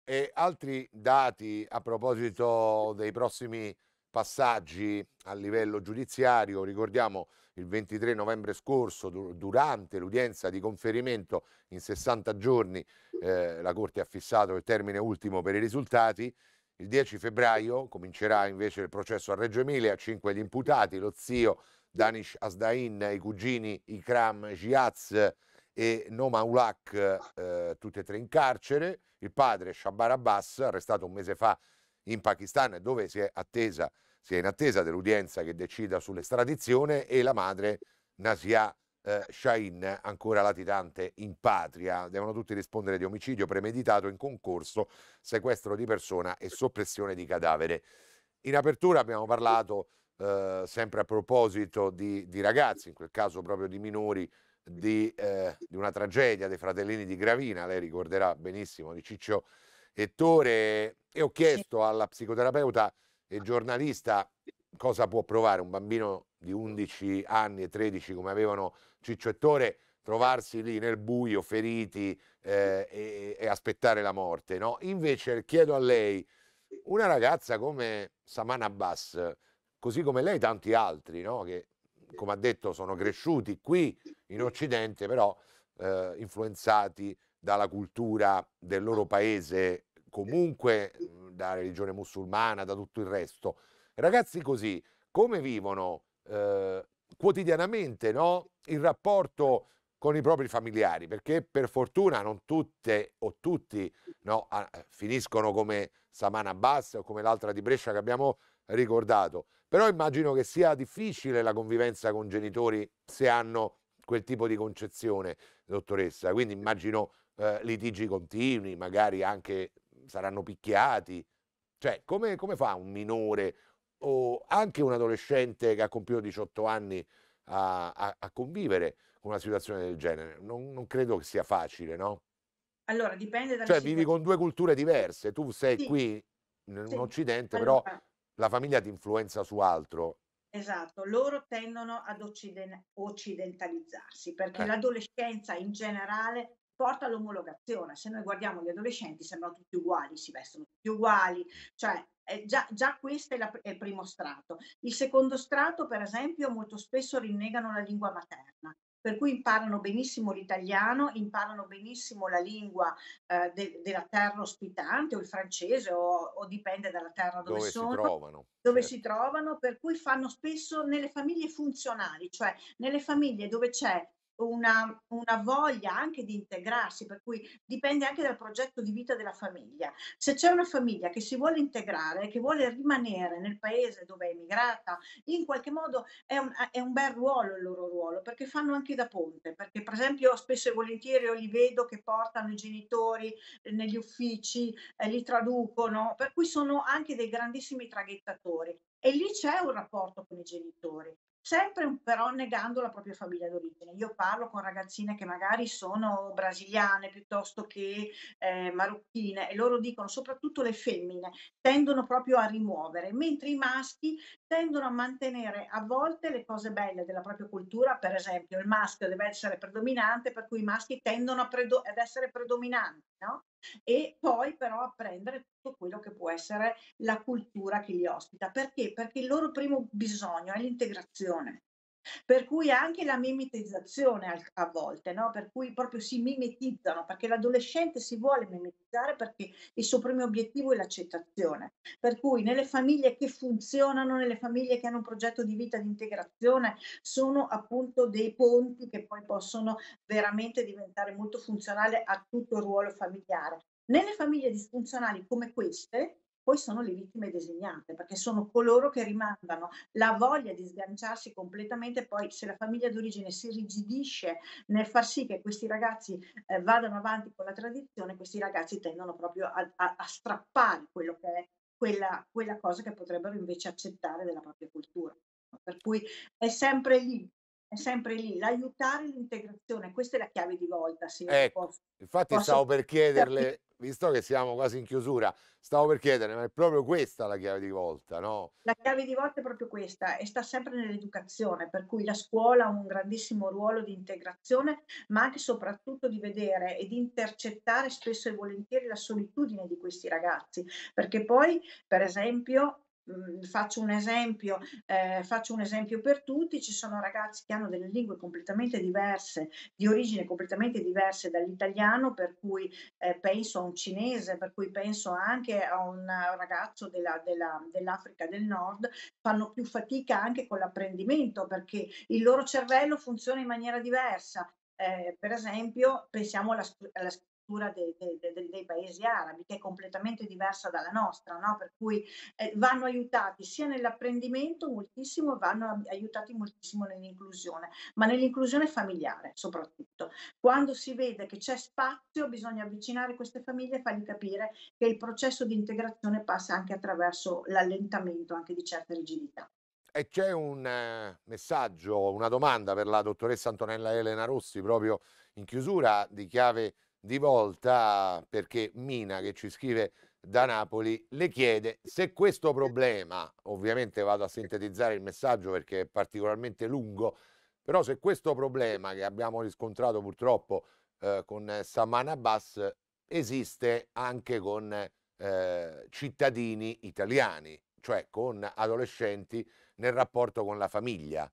E altri dati a proposito dei prossimi passaggi a livello giudiziario, ricordiamo il 23 novembre scorso, durante l'udienza di conferimento in 60 giorni, eh, la Corte ha fissato il termine ultimo per i risultati. Il 10 febbraio comincerà invece il processo a Reggio Emilia, 5 gli imputati, lo zio Danish Asdain, i cugini Ikram Giaz, e Noma Ulak, eh, tutte e tre in carcere, il padre Shabar Abbas, arrestato un mese fa in Pakistan, dove si è, attesa, si è in attesa dell'udienza che decida sull'estradizione, e la madre Nasia eh, Shahin, ancora latitante in patria. Devono tutti rispondere di omicidio premeditato in concorso, sequestro di persona e soppressione di cadavere. In apertura abbiamo parlato eh, sempre a proposito di, di ragazzi, in quel caso proprio di minori, di, eh, di, una tragedia dei fratellini di Gravina, lei ricorderà benissimo, di Ciccio Ettore, e ho chiesto alla psicoterapeuta e giornalista cosa può provare un bambino di 11 anni e 13 come avevano Ciccio Ettore, trovarsi lì nel buio, feriti eh, e, e, aspettare la morte. No? Invece chiedo a lei, una ragazza come Samana Abbas, così come lei e tanti altri, no? che come ha detto, sono cresciuti qui in Occidente, però eh, influenzati dalla cultura del loro paese, comunque mhmm, dalla religione musulmana, da tutto il resto. Ragazzi così, come vivono eh, quotidianamente no? il rapporto con i propri familiari? Perché per fortuna non tutte o tutti no, finiscono come Samana Bass o come l'altra di Brescia che abbiamo ricordato, però immagino che sia difficile la convivenza con genitori se hanno quel tipo di concezione, dottoressa. Quindi immagino eh, litigi continui, magari anche saranno picchiati. Cioè, come, come, fa un minore o anche un adolescente che ha compiuto 18 anni a, a, a convivere con una situazione del genere? Non, non credo che sia facile, no? Allora, dipende da... Cioè, vivi con due culture diverse. Tu sei sì. qui in sì. Occidente, allora. però la famiglia ti influenza su altro. Esatto, loro tendono ad occiden- occidentalizzarsi perché eh. l'adolescenza in generale porta all'omologazione. Se noi guardiamo gli adolescenti sembrano tutti uguali, si vestono tutti uguali, cioè eh, già, già, questo è, la, è, il primo strato. Il secondo strato, per esempio, molto spesso rinnegano la lingua materna, per cui imparano benissimo l'italiano, imparano benissimo la lingua eh, de- della terra ospitante o il francese o, o dipende dalla terra dove, dove sono, si trovano, dove certo. si trovano, per cui fanno spesso nelle famiglie funzionali, cioè nelle famiglie dove c'è una, una, voglia anche di integrarsi, per cui dipende anche dal progetto di vita della famiglia. Se c'è una famiglia che si vuole integrare, che vuole rimanere nel paese dove è emigrata, in qualche modo è un, è un bel ruolo il loro ruolo, perché fanno anche da ponte, perché per esempio spesso e volentieri io li vedo che portano i genitori eh, negli uffici, eh, li traducono, per cui sono anche dei grandissimi traghettatori. E lì c'è un rapporto con i genitori sempre però negando la propria famiglia d'origine. Io parlo con ragazzine che magari sono brasiliane piuttosto che eh, marocchine e loro dicono, soprattutto le femmine, tendono proprio a rimuovere, mentre i maschi tendono a mantenere a volte le cose belle della propria cultura, per esempio il maschio deve essere predominante, per cui i maschi tendono predo- ad essere predominanti, no? e poi però apprendere tutto quello che può essere la cultura che li ospita. Perché? Perché il loro primo bisogno è l'integrazione. Per cui anche la mimetizzazione a volte, no? per cui proprio si mimetizzano, perché l'adolescente si vuole mimetizzare perché il suo primo obiettivo è l'accettazione. Per cui nelle famiglie che funzionano, nelle famiglie che hanno un progetto di vita di integrazione, sono appunto dei ponti che poi possono veramente diventare molto funzionali a tutto il ruolo familiare. Nelle famiglie disfunzionali come queste, poi sono le vittime designate, perché sono coloro che rimandano la voglia di sganciarsi completamente, poi se la famiglia d'origine si rigidisce nel far sì che questi ragazzi eh, vadano avanti con la tradizione, questi ragazzi tendono proprio a, a, a strappare quello che è quella, quella cosa che potrebbero invece accettare della propria cultura. Per cui è sempre lì è sempre lì, l'aiutare l'integrazione, questa è la chiave di volta. Se ecco, posso, infatti posso... stavo per chiederle visto che siamo quasi in chiusura, stavo per chiedere, ma è proprio questa la chiave di volta, no? La chiave di volta è proprio questa e sta sempre nell'educazione, per cui la scuola ha un grandissimo ruolo di integrazione, ma anche e soprattutto di vedere e di intercettare spesso e volentieri la solitudine di questi ragazzi, perché poi, per esempio, Mhmm, faccio, un esempio, eh, faccio un esempio per tutti, ci sono ragazzi che hanno delle lingue completamente diverse, di origine completamente diverse dall'italiano, per cui eh, penso a un cinese, per cui penso anche a un ragazzo della, della, dell'Africa del Nord, fanno più fatica anche con l'apprendimento perché il loro cervello funziona in maniera diversa. Eh, per esempio, pensiamo alla, alla, cultura dei, dei, dei paesi arabi, che è completamente diversa dalla nostra, no? per cui eh, vanno aiutati sia nell'apprendimento moltissimo, vanno aiutati moltissimo nell'inclusione, ma nell'inclusione familiare soprattutto. Quando si vede che c'è spazio bisogna avvicinare queste famiglie e fargli capire che il processo di integrazione passa anche attraverso l'allentamento anche di certe rigidità. E c'è un eh, messaggio, una domanda per la dottoressa Antonella Elena Rossi, proprio in chiusura, di chiave di volta perché Mina che ci scrive da Napoli le chiede se questo problema, ovviamente vado a sintetizzare il messaggio perché è particolarmente lungo, però se questo problema che abbiamo riscontrato purtroppo eh, con Saman Abbas esiste anche con eh, cittadini italiani, cioè con adolescenti nel rapporto con la famiglia,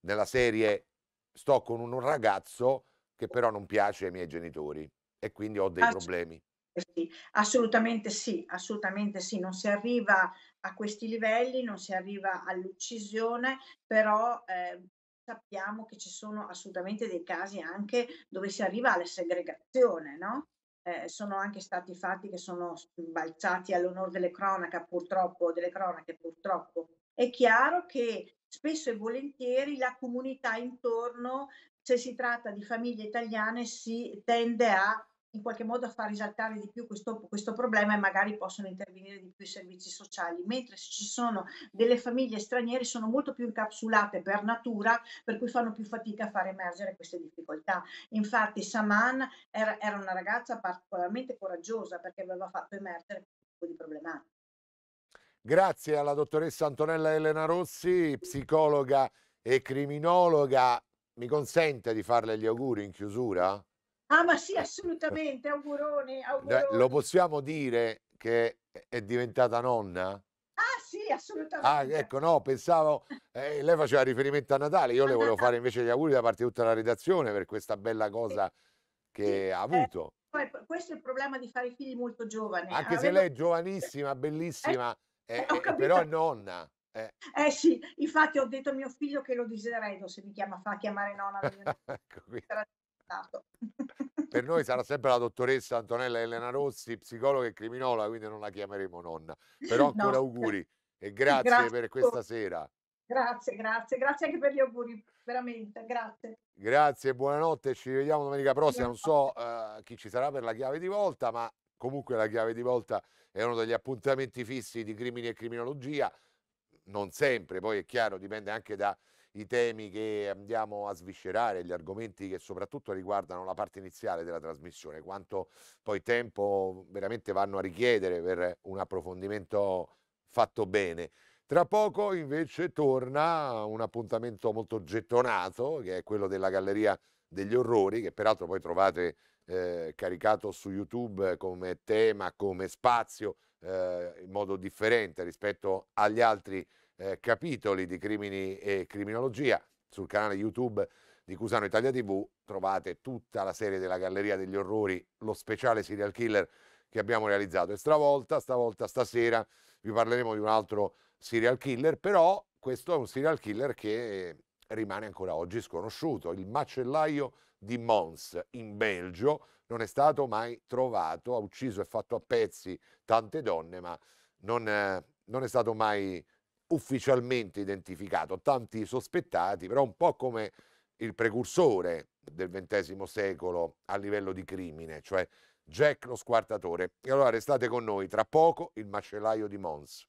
nella serie sto con un ragazzo che però non piace ai miei genitori e quindi ho dei problemi. Sì, assolutamente sì, assolutamente sì, non si arriva a questi livelli, non si arriva all'uccisione, però eh, sappiamo che ci sono assolutamente dei casi anche dove si arriva alla segregazione, no? Eh, sono anche stati fatti che sono balzati all'onore delle cronache, purtroppo, delle cronache, purtroppo. È chiaro che spesso e volentieri la comunità intorno, se si tratta di famiglie italiane, si tende a in qualche modo a far risaltare di più questo, questo, problema e magari possono intervenire di più i servizi sociali, mentre se ci sono delle famiglie straniere sono molto più incapsulate per natura, per cui fanno più fatica a far emergere queste difficoltà. Infatti Saman era, era una ragazza particolarmente coraggiosa perché aveva fatto emergere questo tipo di problematiche. Grazie alla dottoressa Antonella Elena Rossi, psicologa e criminologa. Mi consente di farle gli auguri in chiusura? Ah, ma sì, assolutamente, auguroni, auguroni. Lo possiamo dire che è diventata nonna? Ah sì, ah, assolutamente. Ah, ecco, no, pensavo, eh, lei faceva riferimento a Natale, io le volevo fare invece gli auguri da parte di tutta la redazione per questa bella cosa sì. che sì. ha eh, avuto. Eh, questo è il problema di fare figli molto giovani. Anche Avevo... se lei è giovanissima, bellissima, eh, eh, eh però è nonna. Eh. sì, infatti ho detto a mio figlio che lo diserei se mi chiama, fa chiamare nonna. [laughs] ecco stato. Per noi sarà sempre la [laughs] dottoressa Antonella Elena Rossi, psicologa e criminologa, quindi non la chiameremo nonna. Però ancora [laughs] no. [laughs] auguri e grazie, grazie per questa sera. Grazie, grazie, grazie anche per gli auguri, veramente, grazie. Grazie, buonanotte, ci vediamo domenica prossima, non so uh, chi ci sarà per la chiave di volta, ma comunque la chiave di volta è uno degli appuntamenti fissi di crimini e criminologia, non sempre, poi è chiaro, dipende anche da i temi che andiamo a sviscerare, gli argomenti che soprattutto riguardano la parte iniziale della trasmissione, quanto poi tempo veramente vanno a richiedere per un approfondimento fatto bene. Tra poco invece torna un appuntamento molto gettonato, che è quello della Galleria degli Orrori, che peraltro poi trovate eh, caricato su YouTube come tema, come spazio, eh, in modo differente rispetto agli altri eh, capitoli di crimini e criminologia sul canale YouTube di Cusano Italia TV trovate tutta la serie della Galleria degli Orrori, lo speciale serial killer che abbiamo realizzato. E stravolta, stavolta, stasera vi parleremo di un altro serial killer, però questo è un serial killer che rimane ancora oggi sconosciuto. Il macellaio di Mons in Belgio non è stato mai trovato, ha ucciso e fatto a pezzi tante donne, ma non, eh, non è stato mai ufficialmente identificato, tanti sospettati, però un po' come il precursore del XX secolo a livello di crimine, cioè Jack lo squartatore. E allora restate con noi, tra poco il macellaio di Mons.